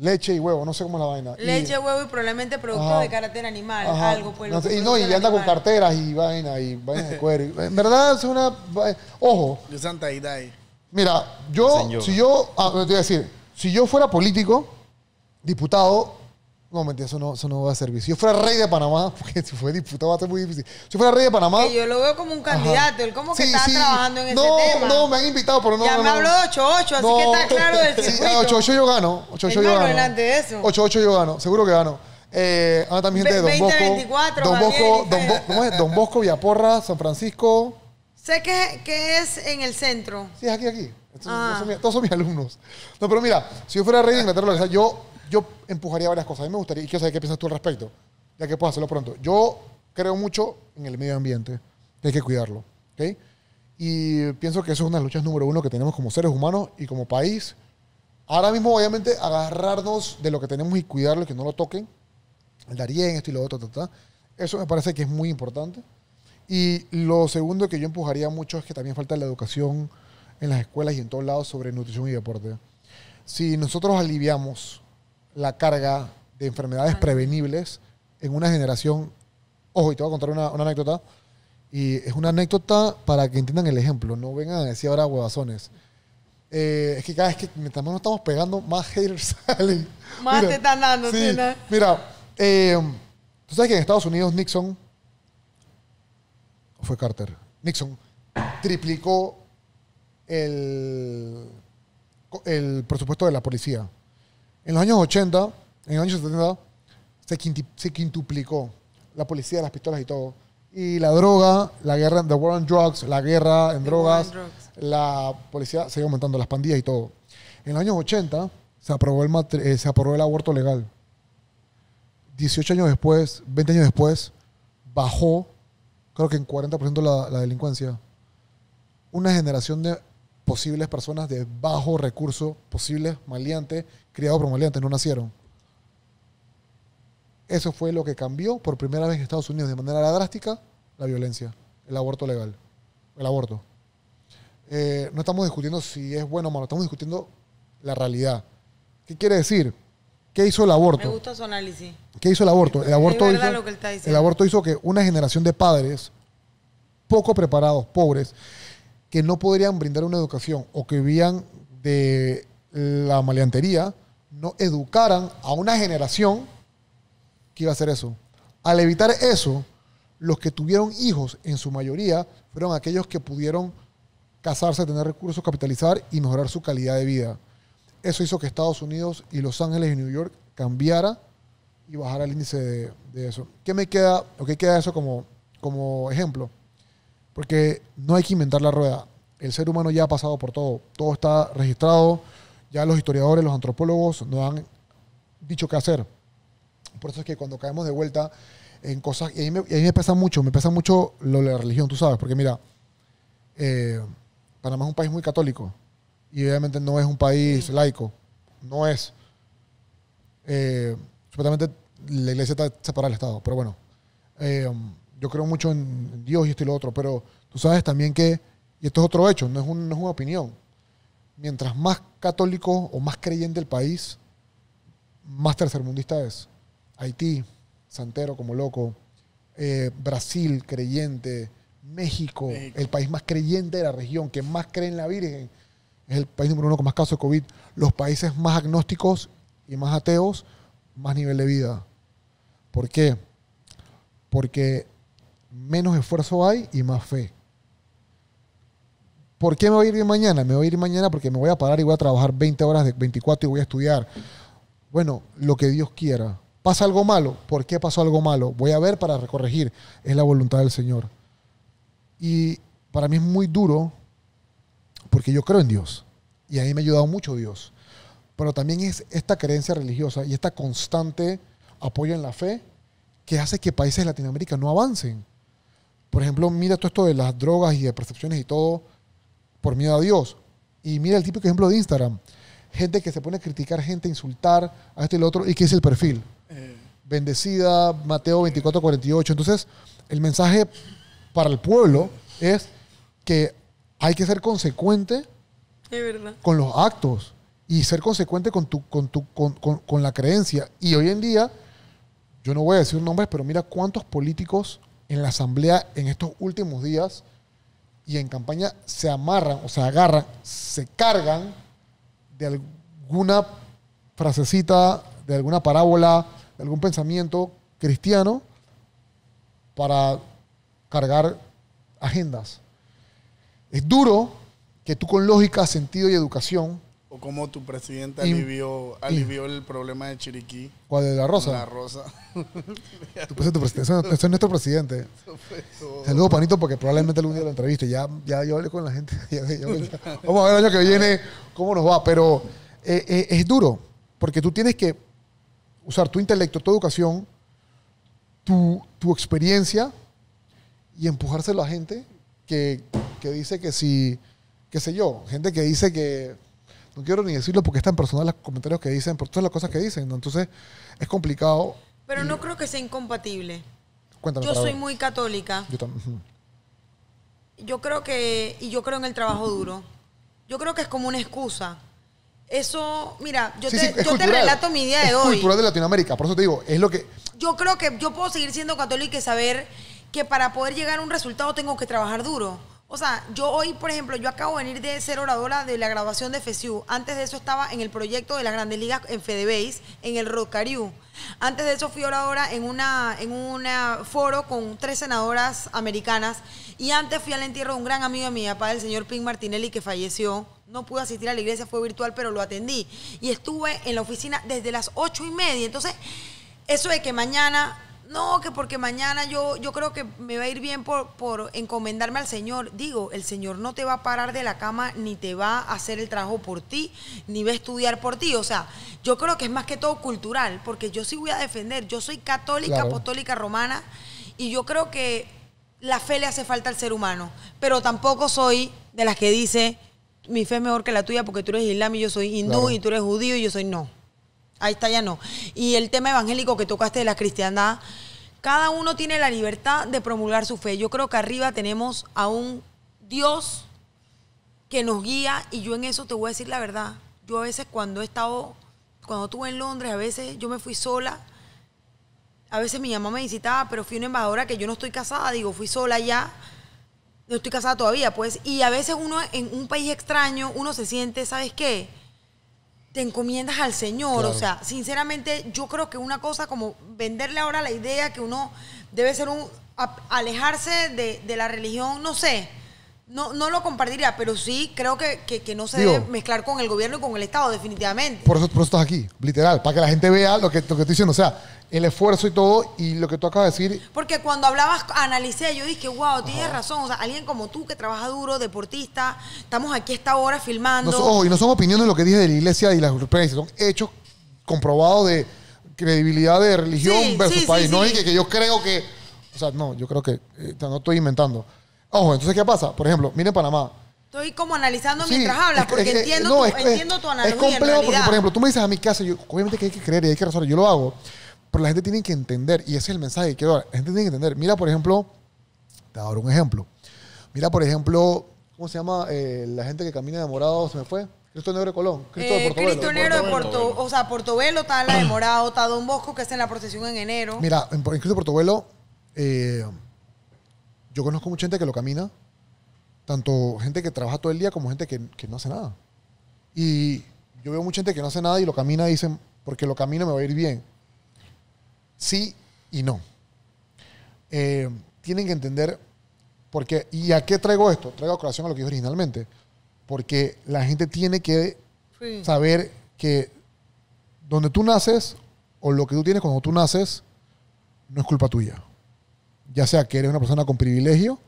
A: leche y huevo, no sé cómo es la vaina. Leche,
B: huevo y probablemente producto de carácter animal, algo algo. Pues, no, y no, y anda con
A: carteras y vaina y vaina de cuero. en verdad es una... Ojo.
C: Yo santa idai.
A: Mira, yo, si yo, ah, te voy a decir, si yo fuera político, diputado no, mentira, eso no, no va a servir. Si yo fuera rey de Panamá, porque si fue diputado va a ser muy difícil. Si yo fuera rey de Panamá. yo
B: lo veo como un candidato, él como que está trabajando en este ese tema. No, no, me han invitado, pero no. Ya me habló de 8-8, así que está claro del circuito. Sí, 8-8 yo
A: gano. 8 yo gano. delante
B: de eso. 8-8
A: yo gano, seguro que gano. Eh, también gente de Don Bosco. 24, Don Bosco, Don, Bo ¿cómo es? Don Bosco, Villaporra, San Francisco.
B: Sé que, es en el centro. Sí, es aquí, aquí. Estos, ah. todos,
A: son, son mis alumnos. No, pero mira, si yo fuera rey de Inglaterra, yo yo empujaría varias cosas. A mí me gustaría, y quiero saber qué piensas tú al respecto, ya que puedo hacerlo pronto. Yo creo mucho en el medio ambiente, hay que cuidarlo. ¿okay? Y pienso que eso es una de las luchas número uno que tenemos como seres humanos y como país. Ahora mismo, obviamente, agarrarnos de lo que tenemos y cuidarlo, que no lo toquen. El Darien, esto y lo otro, ta, ta. eso me parece que es muy importante. Y lo segundo que yo empujaría mucho es que también falta la educación en las escuelas y en todos lados sobre nutrición y deporte. Si nosotros aliviamos la carga de enfermedades prevenibles en una generación. Ojo, y te voy a contar una, anécdota. Y es una anécdota para que entiendan el ejemplo. No vengan a decir ahora huevazones. Eh, es que cada vez que mientras nos estamos pegando, más haters salen. Más te están
B: dando, Tina.
A: Mira, eh, tú sabes que en Estados Unidos Nixon, o fue Carter, Nixon triplicó el, el presupuesto de la policía. En los años 80, en los años 70, se, quintuplicó la policía, las pistolas y todo. Y la droga, la guerra, the war on drugs, la guerra en drogas, la policía sigue aumentando, las pandillas y todo. En los años 80 eh, se aprobó el, aborto legal. 18 años después, 20 años después, bajó, creo que en 40% la delincuencia. Una generación de posibles personas de bajo recurso, posibles maleantes, criados por maleantes, no nacieron. Eso fue lo que cambió por primera vez en Estados Unidos de manera drástica la violencia, el aborto legal, el aborto. Eh, no estamos discutiendo si es bueno o malo, estamos discutiendo la realidad. ¿Qué quiere decir? ¿Qué hizo el aborto? Me gusta su análisis. ¿Qué hizo el aborto? el aborto hizo que una generación de padres poco preparados, pobres, que no podrían brindar una educación o que vivían de la maleantería, no educaran a una generación que iba a hacer eso. Al evitar eso, los que tuvieron hijos, en su mayoría, fueron aquellos que pudieron casarse, tener recursos, capitalizar y mejorar su calidad de vida. Eso hizo que Estados Unidos y Los Ángeles y New York cambiara y bajara el índice de, eso. ¿Qué me queda, qué queda eso como, como ejemplo? Porque no hay que inventar la rueda. El ser humano ya ha pasado por todo. Todo está registrado. Ya los historiadores, los antropólogos nos han dicho qué hacer. Por eso es que cuando caemos de vuelta en cosas... Y a mí me, pesa mucho, me pesa mucho lo de la religión, tú sabes. Porque mira, eh, Panamá es un país muy católico. Y obviamente no es un país laico. No es. Eh, supuestamente la iglesia está separada del Estado. Pero bueno. Eh, yo creo mucho en Dios y esto y lo otro, pero tú sabes también que, y esto es otro hecho, no es, una opinión, mientras más católico o más creyente el país, más tercermundista es. Haití, Santero como loco, eh, Brasil, creyente, México, el país más creyente de la región, que más cree en la Virgen, es el país número uno con más casos de COVID. Los países más agnósticos y más ateos, más nivel de vida. ¿Por qué? Porque menos esfuerzo hay y más fe. ¿Por qué me voy a ir mañana? Me voy a ir mañana porque me voy a parar y voy a trabajar 20 horas de 24 y voy a estudiar. Bueno, lo que Dios quiera. ¿Pasa algo malo? ¿Por qué pasó algo malo? Voy a ver para recorregir. Es la voluntad del Señor. Y para mí es muy duro porque yo creo en Dios. Y a mí me ha ayudado mucho Dios. Pero también es esta creencia religiosa y esta constante apoyo en la fe que hace que países de Latinoamérica no avancen. Por ejemplo, mira todo esto de las drogas y de percepciones y todo por miedo a Dios. Y mira el típico ejemplo de Instagram. Gente que se pone a criticar gente, insultar a este y otro. ¿Y qué es el perfil? Eh. Bendecida, Mateo 24, 48. Entonces, el mensaje para el pueblo es que hay que ser consecuente con los actos y ser consecuente con, tu, con, con la creencia. Y hoy en día, yo no voy a decir nombres, pero mira cuántos políticos en la Asamblea en estos últimos días y en campaña se amarran o se agarran, se cargan de alguna frasecita, de alguna parábola, de algún pensamiento cristiano para cargar agendas. Es duro que tú con lógica, sentido y educación
C: o cómo tu presidente alivió, el problema de Chiriquí. ¿Cuál de la Rosa? La Rosa. tu, presidente, eso, es
A: nuestro presidente. Saludos, Panito, porque probablemente el día lo entreviste. Ya, ya yo hablé con la gente. Vamos a ver el año que viene cómo nos va. Pero eh, eh, es duro, porque tú tienes que usar tu intelecto, tu educación, tu, experiencia y empujárselo a gente que, que dice que si, qué sé yo, gente que dice que no quiero ni decirlo porque es tan personal los comentarios que dicen, por todas las cosas que dicen, Entonces, es complicado.
B: Pero no creo que sea incompatible.
A: Cuéntame. Yo soy muy
B: católica. Yo también. Yo creo que, y yo creo en el trabajo duro. Yo creo que es como una excusa. Eso, mira, yo, te, yo te, relato mi día de es hoy. Cultural
A: de Latinoamérica, por eso te digo, es lo que.
B: Yo creo que yo puedo seguir siendo católica y saber que para poder llegar a un resultado tengo que trabajar duro o sea, yo hoy, por ejemplo, yo acabo de venir de ser oradora de la grabación de FSU. Antes de eso estaba en el proyecto de las grandes Liga en Fedebase, en el Rocariú. Antes de eso fui oradora en una en un foro con tres senadoras americanas. Y antes fui al entierro de un gran amigo de mi papá, el señor Pink Martinelli, que falleció. No pude asistir a la iglesia, fue virtual, pero lo atendí. Y estuve en la oficina desde las ocho y media. Entonces, eso de que mañana no, que porque mañana yo, yo creo que me va a ir bien por, por encomendarme al Señor. Digo, el Señor no te va a parar de la cama, ni te va a hacer el trabajo por ti, ni va a estudiar por ti. O sea, yo creo que es más que todo cultural, porque yo sí voy a defender. Yo soy católica, apostólica, romana, y yo creo que la fe le hace falta al ser humano. Pero tampoco soy de las que dice, mi fe es mejor que la tuya porque tú eres islam y yo soy hindú y tú eres judío y yo soy no. Ahí está, ya no. Y el tema evangélico que tocaste de la cristiandad, cada uno tiene la libertad de promulgar su fe. Yo creo que arriba tenemos a un Dios que nos guía y yo en eso te voy a decir la verdad. Yo a veces cuando he estado, cuando estuve en Londres, a veces yo me fui sola. A veces mi mamá me visitaba, pero fui una embajadora que yo no estoy casada, digo, fui sola ya. No estoy casada todavía, pues. Y a veces uno en un país extraño, uno se siente, ¿sabes qué? te encomiendas al Señor. O sea, sinceramente, yo creo que una cosa como venderle ahora la idea que uno debe ser un. alejarse de, de la religión, no sé no, no lo compartiría, pero sí creo que, que, no se debe mezclar con el gobierno y con el Estado, definitivamente.
A: Por eso, estás aquí, literal, para que la gente vea lo que, lo que estoy diciendo. O sea, el esfuerzo y todo, y lo que tú acabas de decir.
B: Porque cuando hablabas, analicé, yo dije, wow, tienes razón. O sea, alguien como tú que trabaja duro, deportista, estamos aquí a esta hora filmando. No, y no
A: son opiniones lo que dije de la iglesia y las prensa son hechos comprobados de credibilidad de religión versus país. no es que, yo creo que. O sea, no, yo creo que. Eh, no estoy inventando Ojo, entonces, ¿qué pasa? Por ejemplo, miren Panamá.
B: Estoy como analizando mientras hablas, porque entiendo, tu, entiendo tu analogía. Es complejo porque, por ejemplo,
A: tú me dices a mi casa, yo, obviamente que hay que creer y hay que razonar, yo lo hago, pero la gente tiene que entender, y ese es el mensaje que quiero dar, la gente tiene que entender. Mira, por ejemplo, te voy a dar un ejemplo. Mira, por ejemplo, ¿cómo se llama eh, la gente que camina de morado? ¿Se me fue? Cristo Negro de Colón. Cristo de eh, Cristo Negro de Portobelo.
B: O sea, Portobelo está la de morado, está Don Bosco, que está en la procesión en enero.
A: Mira, en, Cristo de Portobelo... Eh, yo conozco mucha gente que lo camina, tanto gente que trabaja todo el día como gente que, no hace nada. Y yo veo mucha gente que no hace nada y lo camina y dicen, porque lo camino me va a ir bien. Sí y no. Eh, tienen que entender por ¿Y a qué traigo esto? Traigo a a lo que dije originalmente. Porque la gente tiene que saber que donde tú naces o lo que tú tienes cuando tú naces no es culpa tuya ya sea que eres una persona con privilegio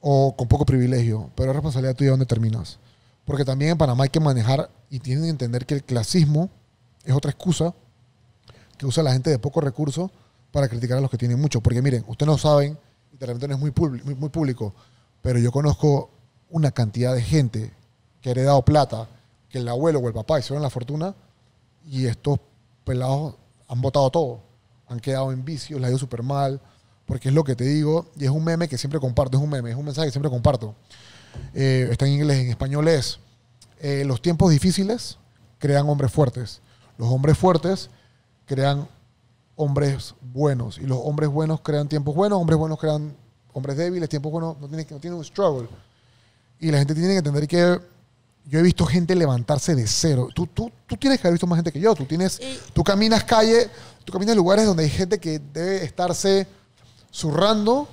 A: o con poco privilegio, pero es responsabilidad tuya donde terminas. Porque también en Panamá hay que manejar y tienen que entender que el clasismo es otra excusa que usa la gente de poco recursos para criticar a los que tienen mucho. Porque miren, ustedes no saben, y de repente no es muy, muy, público, pero yo conozco una cantidad de gente que ha heredado plata, que el abuelo o el papá hicieron la fortuna, y estos pelados han votado todo. Han quedado en vicios, la ha ido súper mal, porque es lo que te digo, y es un meme que siempre comparto, es un meme, es un mensaje que siempre comparto. Eh, está en inglés, en español es, eh, los tiempos difíciles crean hombres fuertes, los hombres fuertes crean hombres buenos, y los hombres buenos crean tiempos buenos, hombres buenos crean hombres débiles, tiempos buenos, no tienen, no tienen un struggle. Y la gente tiene que entender que yo he visto gente levantarse de cero. Tú, tú, tú tienes que haber visto más gente que yo. Tú, tienes, tú caminas calle, tú caminas lugares donde hay gente que debe estarse zurrando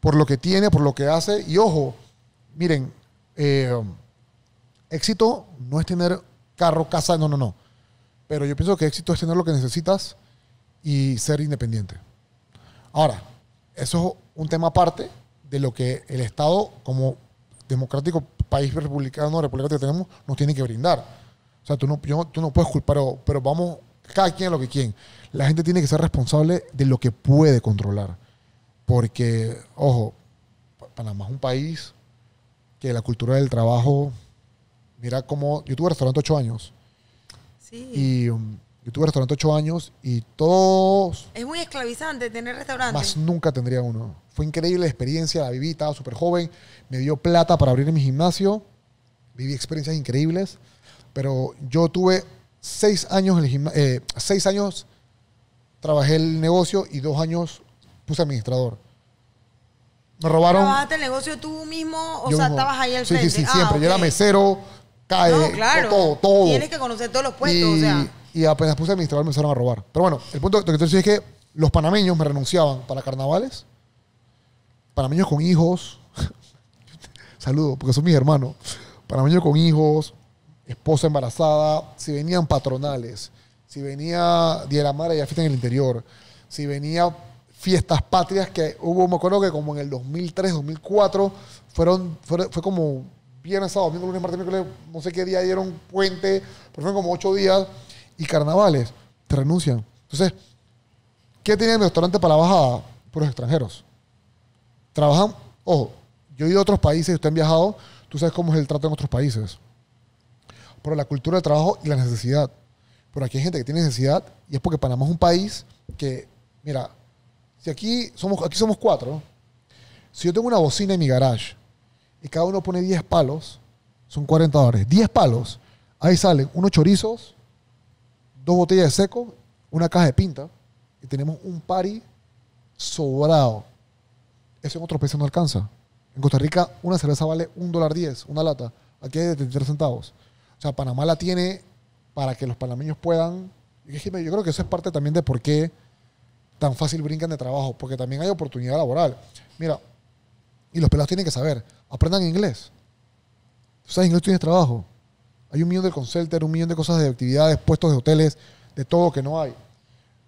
A: por lo que tiene, por lo que hace. Y ojo, miren, eh, um, éxito no es tener carro, casa, no, no, no. Pero yo pienso que éxito es tener lo que necesitas y ser independiente. Ahora, eso es un tema aparte de lo que el Estado, como democrático país republicano, república que tenemos, nos tiene que brindar. O sea, tú no, tú no puedes culpar, pero vamos cada quien lo que quien. La gente tiene que ser responsable de lo que puede controlar. Porque, ojo, Panamá es un país que la cultura del trabajo. Mira cómo. Yo tuve restaurante ocho años.
B: Sí. Y
A: um, yo tuve restaurante ocho años y todos.
B: Es muy esclavizante tener restaurantes. Más
A: nunca tendría uno. Fue increíble la experiencia, la viví, estaba súper joven. Me dio plata para abrir mi gimnasio. Viví experiencias increíbles. Pero yo tuve seis años, el eh, seis años trabajé el negocio y dos años puse administrador. Me robaron. ¿Trabajaste
B: el negocio tú mismo? O sea, estabas ahí al frente. Sí, sí, ah, siempre. Yo era mesero,
A: cae, todo, todo. Tienes que
B: conocer todos los puestos, y, o sea.
A: Y apenas puse administrador me empezaron a robar. Pero bueno, el punto que te decía es que los panameños me renunciaban para carnavales. Panameños con hijos. saludo porque son mis hermanos. Panameños con hijos, esposa embarazada, si venían patronales, si venía Día de la Madre y en el interior, si venía fiestas patrias que hubo, me acuerdo que como en el 2003, 2004, fueron, fue, como viernes, sábado, domingo, lunes, martes, miércoles, no sé qué día dieron puente, pero fueron como ocho días y carnavales, te renuncian. Entonces, ¿qué tenía el restaurante para la bajada? los extranjeros. Trabajan, ojo, yo he ido a otros países, usted ha viajado, tú sabes cómo es el trato en otros países por la cultura del trabajo y la necesidad. Pero aquí hay gente que tiene necesidad y es porque Panamá es un país que, mira, si aquí somos, aquí somos cuatro, si yo tengo una bocina en mi garage y cada uno pone 10 palos, son 40 dólares. 10 palos, ahí salen unos chorizos, dos botellas de seco, una caja de pinta y tenemos un pari sobrado. Eso en otros países no alcanza. En Costa Rica una cerveza vale un dólar 10 una lata. Aquí hay de 33 centavos. O sea, Panamá la tiene para que los panameños puedan. Yo creo que eso es parte también de por qué tan fácil brincan de trabajo, porque también hay oportunidad laboral. Mira, y los pelados tienen que saber, aprendan inglés. Tú sabes, inglés tienes trabajo. Hay un millón de consultas, un millón de cosas de actividades, puestos de hoteles, de todo que no hay.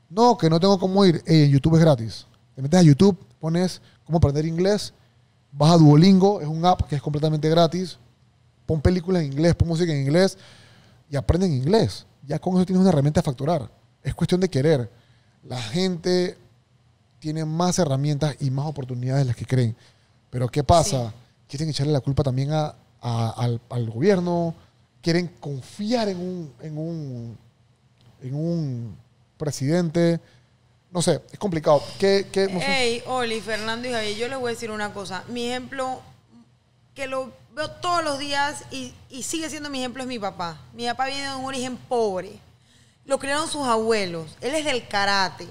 A: No, que no tengo cómo ir. Y en YouTube es gratis. Te metes a YouTube, pones cómo aprender inglés, vas a Duolingo, es un app que es completamente gratis, pon películas en inglés, pon música en inglés y aprenden inglés. Ya con eso tienes una herramienta a facturar. Es cuestión de querer. La gente tiene más herramientas y más oportunidades de las que creen. Pero ¿qué pasa? Quieren echarle la culpa también al, gobierno, quieren confiar en un, en un, en un presidente. No sé, es complicado. ¿Qué, qué hey,
B: Oli, Fernando y Javier, yo les voy a decir una cosa. Mi ejemplo, que lo veo todos los días y, sigue siendo mi ejemplo es mi papá. Mi papá viene de un origen pobre. Lo criaron sus abuelos. Él es del karate.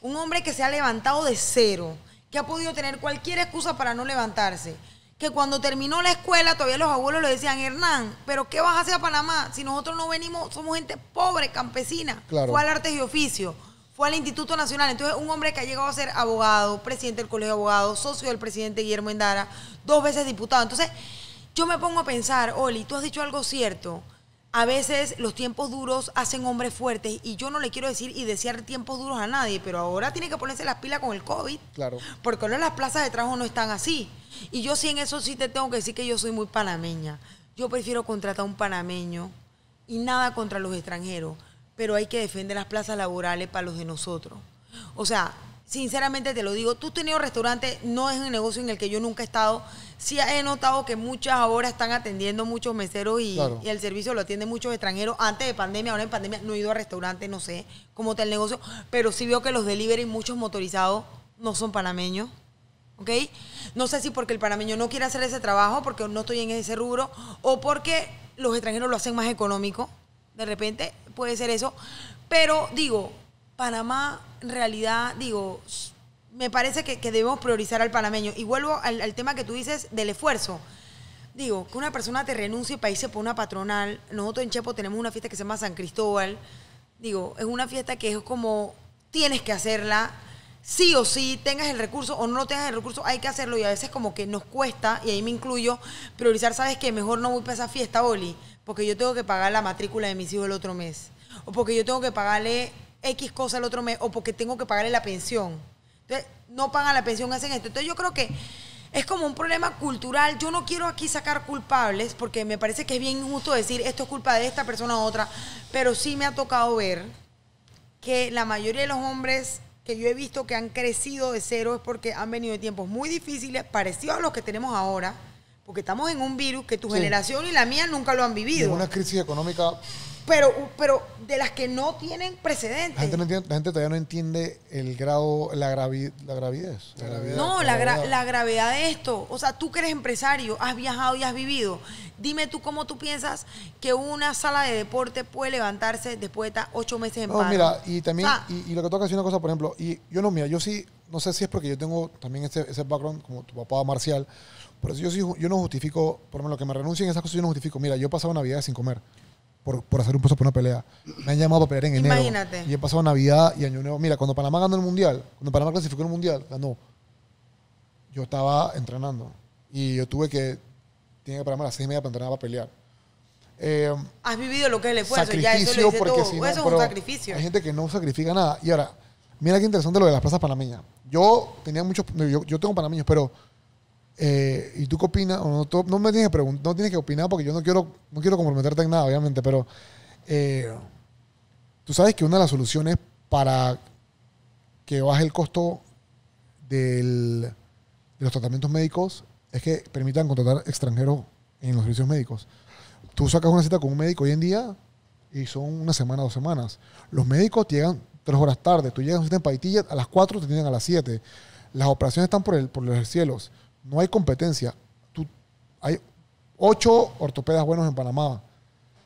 B: Un hombre que se ha levantado de cero, que ha podido tener cualquier excusa para no levantarse. Que cuando terminó la escuela todavía los abuelos le decían, Hernán, pero ¿qué vas a hacer a Panamá? Si nosotros no venimos, somos gente pobre, campesina. cual artes y oficio o al Instituto Nacional. Entonces, un hombre que ha llegado a ser abogado, presidente del Colegio de Abogados, socio del presidente Guillermo Endara, dos veces diputado. Entonces, yo me pongo a pensar, Oli, tú has dicho algo cierto. A veces los tiempos duros hacen hombres fuertes y yo no le quiero decir y desear tiempos duros a nadie, pero ahora tiene que ponerse las pilas con el COVID. Claro. Porque ahora las plazas de trabajo no están así. Y yo sí en eso sí te tengo que decir que yo soy muy panameña. Yo prefiero contratar a un panameño y nada contra los extranjeros pero hay que defender las plazas laborales para los de nosotros. O sea, sinceramente te lo digo, tú has tenido restaurante, no es un negocio en el que yo nunca he estado. Sí he notado que muchas ahora están atendiendo muchos meseros y, el servicio lo atienden muchos extranjeros. Antes de pandemia, ahora en pandemia no he ido a restaurantes, no sé cómo está el negocio, pero sí veo que los delivery, muchos motorizados, no son panameños. ¿Ok? No sé si porque el panameño no quiere hacer ese trabajo, porque no estoy en ese rubro, o porque los extranjeros lo hacen más económico. De repente puede ser eso. Pero digo, Panamá, en realidad, digo, me parece que, que debemos priorizar al panameño. Y vuelvo al, al, tema que tú dices del esfuerzo. Digo, que una persona te renuncie para irse por una patronal. Nosotros en Chepo tenemos una fiesta que se llama San Cristóbal. Digo, es una fiesta que es como tienes que hacerla sí o sí tengas el recurso o no tengas el recurso, hay que hacerlo y a veces como que nos cuesta, y ahí me incluyo, priorizar, ¿sabes que Mejor no voy para esa fiesta, Oli porque yo tengo que pagar la matrícula de mis hijos el otro mes, o porque yo tengo que pagarle X cosa el otro mes, o porque tengo que pagarle la pensión. Entonces, no pagan la pensión, hacen esto. Entonces, yo creo que es como un problema cultural. Yo no quiero aquí sacar culpables, porque me parece que es bien injusto decir esto es culpa de esta persona u otra, pero sí me ha tocado ver que la mayoría de los hombres que yo he visto que han crecido de cero es porque han venido de tiempos muy difíciles, parecidos a los que tenemos ahora porque estamos en un virus que tu generación y la mía nunca lo han vivido. una
A: crisis económica.
B: Pero, pero de las que no tienen precedentes. La
A: gente, todavía no entiende el grado, la, gravi, la, gravidez, no, la,
B: gravedad de esto. O sea, tú que eres empresario, has viajado y has vivido. Dime tú cómo tú piensas que una sala de deporte puede levantarse después de estar ocho meses en no, mira,
A: y también, y, lo que toca decir una cosa, por ejemplo, y yo no, mira, yo sí, no sé si es porque yo tengo también ese, ese background, como tu papá marcial, por eso yo, no justifico, por lo menos que me renuncien esas cosas, yo no justifico. Mira, yo he pasado Navidad sin comer por, por hacer un puesto por una pelea. Me han llamado a pelear en enero. Imagínate. Y he pasado Navidad y Año Nuevo. Mira, cuando Panamá ganó el Mundial, cuando Panamá clasificó el Mundial, ganó. Yo estaba entrenando. Y yo tuve que... tiene que pararme a las seis y media para entrenar para pelear. Eh,
B: Has vivido lo que es el esfuerzo. Ya eso porque eso es un sacrificio. Hay
A: gente que no sacrifica nada. Y ahora, mira qué interesante lo de las plazas panameñas. Yo tenía muchos... Yo, yo tengo panameños, pero eh, ¿Y tú qué opinas? No, me tienes que preguntar, no tienes que opinar porque yo no quiero, no quiero comprometerte en nada, obviamente, pero eh, tú sabes que una de las soluciones para que baje el costo del, de los tratamientos médicos es que permitan contratar extranjeros en los servicios médicos. Tú sacas una cita con un médico hoy en día y son una semana, dos semanas. Los médicos llegan tres horas tarde. Tú llegas a una cita en Paitilla a las cuatro te tienen a las siete Las operaciones están por, el, por los cielos no hay competencia. Tú, hay ocho ortopedas buenos en Panamá,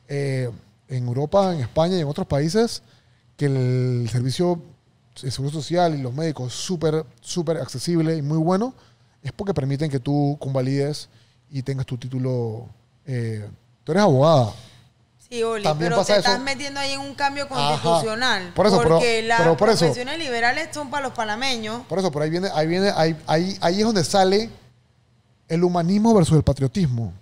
A: eh, en Europa, en España y en otros países que el servicio de seguro social y los médicos súper, súper accesible y muy bueno, es porque permiten que tú convalides y tengas tu título. Eh, tú eres abogada.
B: Sí, Oli, pero te estás metiendo ahí en un cambio constitucional. Por eso, porque las profesiones liberales son para los panameños.
A: Por eso, por ahí viene, ahí viene, ahí, ahí es donde sale el humanismo versus el patriotismo.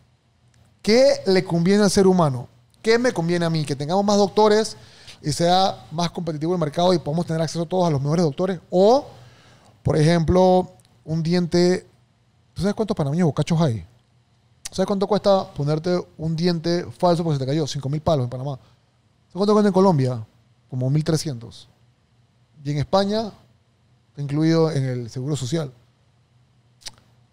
A: ¿Qué le conviene al ser humano? ¿Qué me conviene a mí? ¿Que tengamos más doctores y sea más competitivo el mercado y podamos tener acceso todos a los mejores doctores? O, por ejemplo, un diente. ¿Tú sabes cuántos panameños bocachos hay? ¿Sabes cuánto cuesta ponerte un diente falso porque se te cayó? 5.000 mil palos en Panamá. ¿Sabes cuánto cuesta en Colombia? Como 1.300. Y en España, incluido en el Seguro Social.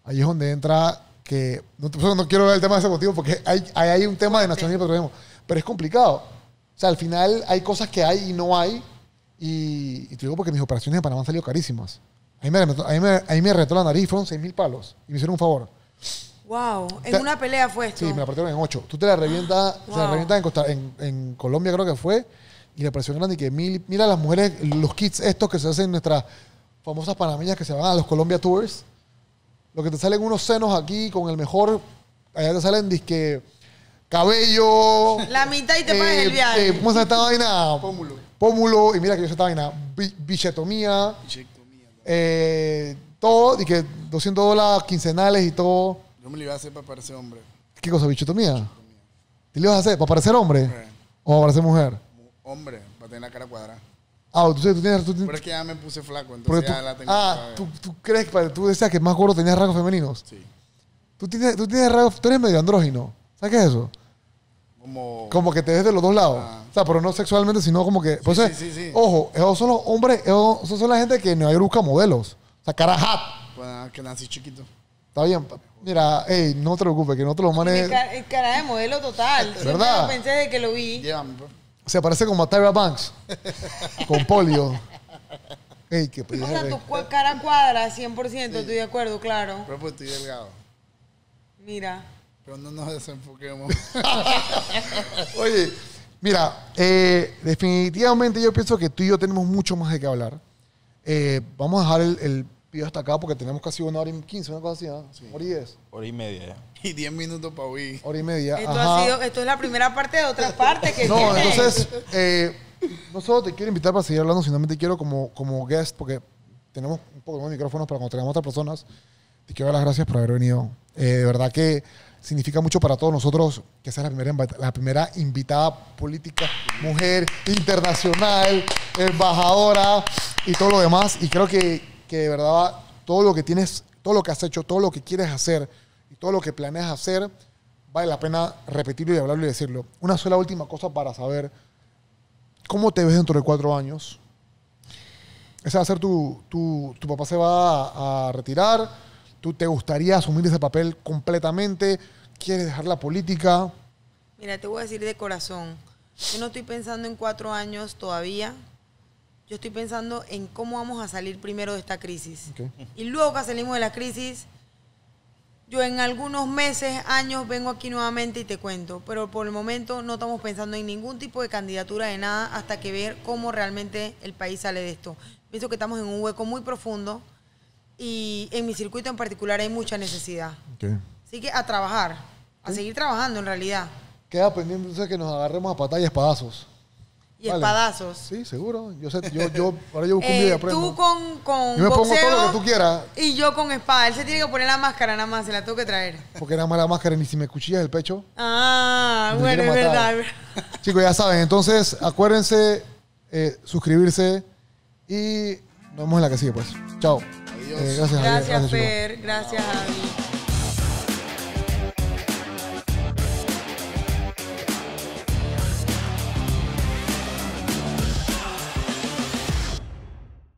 A: Ahí es donde entra que. No, quiero ver el tema de ese motivo porque hay, hay, un tema de nacionalismo Pero es complicado. O sea, al final hay cosas que hay y no hay. Y, te digo porque mis operaciones en Panamá han salido carísimas. Ahí me, ahí me, la nariz, fueron 6 mil palos. Y me hicieron un favor.
B: Wow, en una pelea fue
A: esto. Sí, me la partieron en ocho. Tú te la revientas, se la en, Colombia creo que fue, y la presión grande y que mil, mira las mujeres, los kits estos que se hacen nuestras famosas panameñas que se van a los Colombia Tours, lo que te salen unos senos aquí con el mejor. Allá te salen disque. Cabello.
B: La mitad y te eh, el viaje. Eh, ¿Cómo vaina? Pómulo.
A: Pómulo. Y mira que yo se esta vaina. bichetomía. Bichetomía. Eh, todo. Disque 200 dólares quincenales y todo.
C: Yo me lo iba a hacer para parecer hombre.
A: ¿Qué cosa? ¿Bichetomía? bichetomía. te lo ibas a hacer? ¿Para parecer hombre? hombre. ¿O para parecer mujer?
C: Hombre, para tener la cara cuadrada.
A: Ah, tú, tú tienes. Tú, Pero es que ya me puse
C: flaco, entonces ya la tengo. Ah, tú, tú
A: crees que tú decías que más gordo tenías rasgos femeninos. Sí. Tú tienes, tú tienes rasgos, tú eres medio andrógino. ¿Sabes qué es eso? Como... como que te ves de los dos lados. Ah. O sea, pero no sexualmente, sino como que. Pues, sí, pues, sí, sí, sí, Ojo, esos son los hombres, esos son la gente que en Nueva York busca modelos. O sea, cara
C: hat.
B: que nací chiquito.
A: Está bien. Mira, hey, no te preocupes, que no te lo manes. Cara,
B: cara de modelo total. ¿Verdad? Yo pensé de que lo vi. mi papá pues.
A: Se parece como a Tyra Banks,
B: con polio. Ey, qué O sea, tu cara cuadra, 100%, estoy de acuerdo, claro. Pero pues estoy delgado. Mira.
C: Pero no nos desenfoquemos. Oye,
A: mira, eh, definitivamente yo pienso que tú y yo tenemos mucho más de qué hablar. Eh, vamos a dejar el pido hasta acá porque tenemos casi una hora y quince, una cosa así, ¿ah? Hora
B: y diez. Hora y media Y diez minutos para huir. Hora y media. Esto, es la primera parte de otra parte que No,
A: entonces, eh, no solo te quiero invitar para seguir hablando, sino también te quiero como, como guest, porque tenemos un poco de micrófonos para cuando tengamos otras personas. Te quiero dar las gracias por haber venido. Eh, de verdad que significa mucho para todos nosotros que seas la primera, la primera invitada política, mujer internacional, embajadora y todo lo demás. Y creo que que de verdad todo lo que tienes, todo lo que has hecho, todo lo que quieres hacer y todo lo que planeas hacer, vale la pena repetirlo y hablarlo y decirlo. Una sola última cosa para saber cómo te ves dentro de cuatro años. Ese va a ser tu, papá se va a, a retirar, tú te gustaría asumir ese papel completamente, quieres dejar la política.
B: Mira, te voy a decir de corazón, yo no estoy pensando en cuatro años todavía, yo estoy pensando en cómo vamos a salir primero de esta crisis. Y luego que salimos de la crisis, yo en algunos meses, años, vengo aquí nuevamente y te cuento. Pero por el momento no estamos pensando en ningún tipo de candidatura de nada hasta que ver cómo realmente el país sale de esto. Pienso que estamos en un hueco muy profundo y en mi circuito en particular hay mucha necesidad. Así que a trabajar, a seguir trabajando en realidad.
A: Queda pendiente que nos agarremos a patallas y y espadazos. Sí, seguro. Yo sé, yo, yo, ahora yo busco un video y eh, aprendo. Tú
B: con, con Yo me pongo todo lo que tú quieras. Y yo con espada. Él se tiene que poner la máscara nada más, se la tengo que traer.
A: Porque nada más la máscara, ni si me cuchillas el pecho.
B: Ah, bueno, es verdad.
A: Chicos, ya saben, entonces acuérdense eh, suscribirse y nos vemos en la que sigue, pues. Chao. Adiós. gracias, eh, gracias, Javier. Gracias, Fer.
B: Gracias, Javi.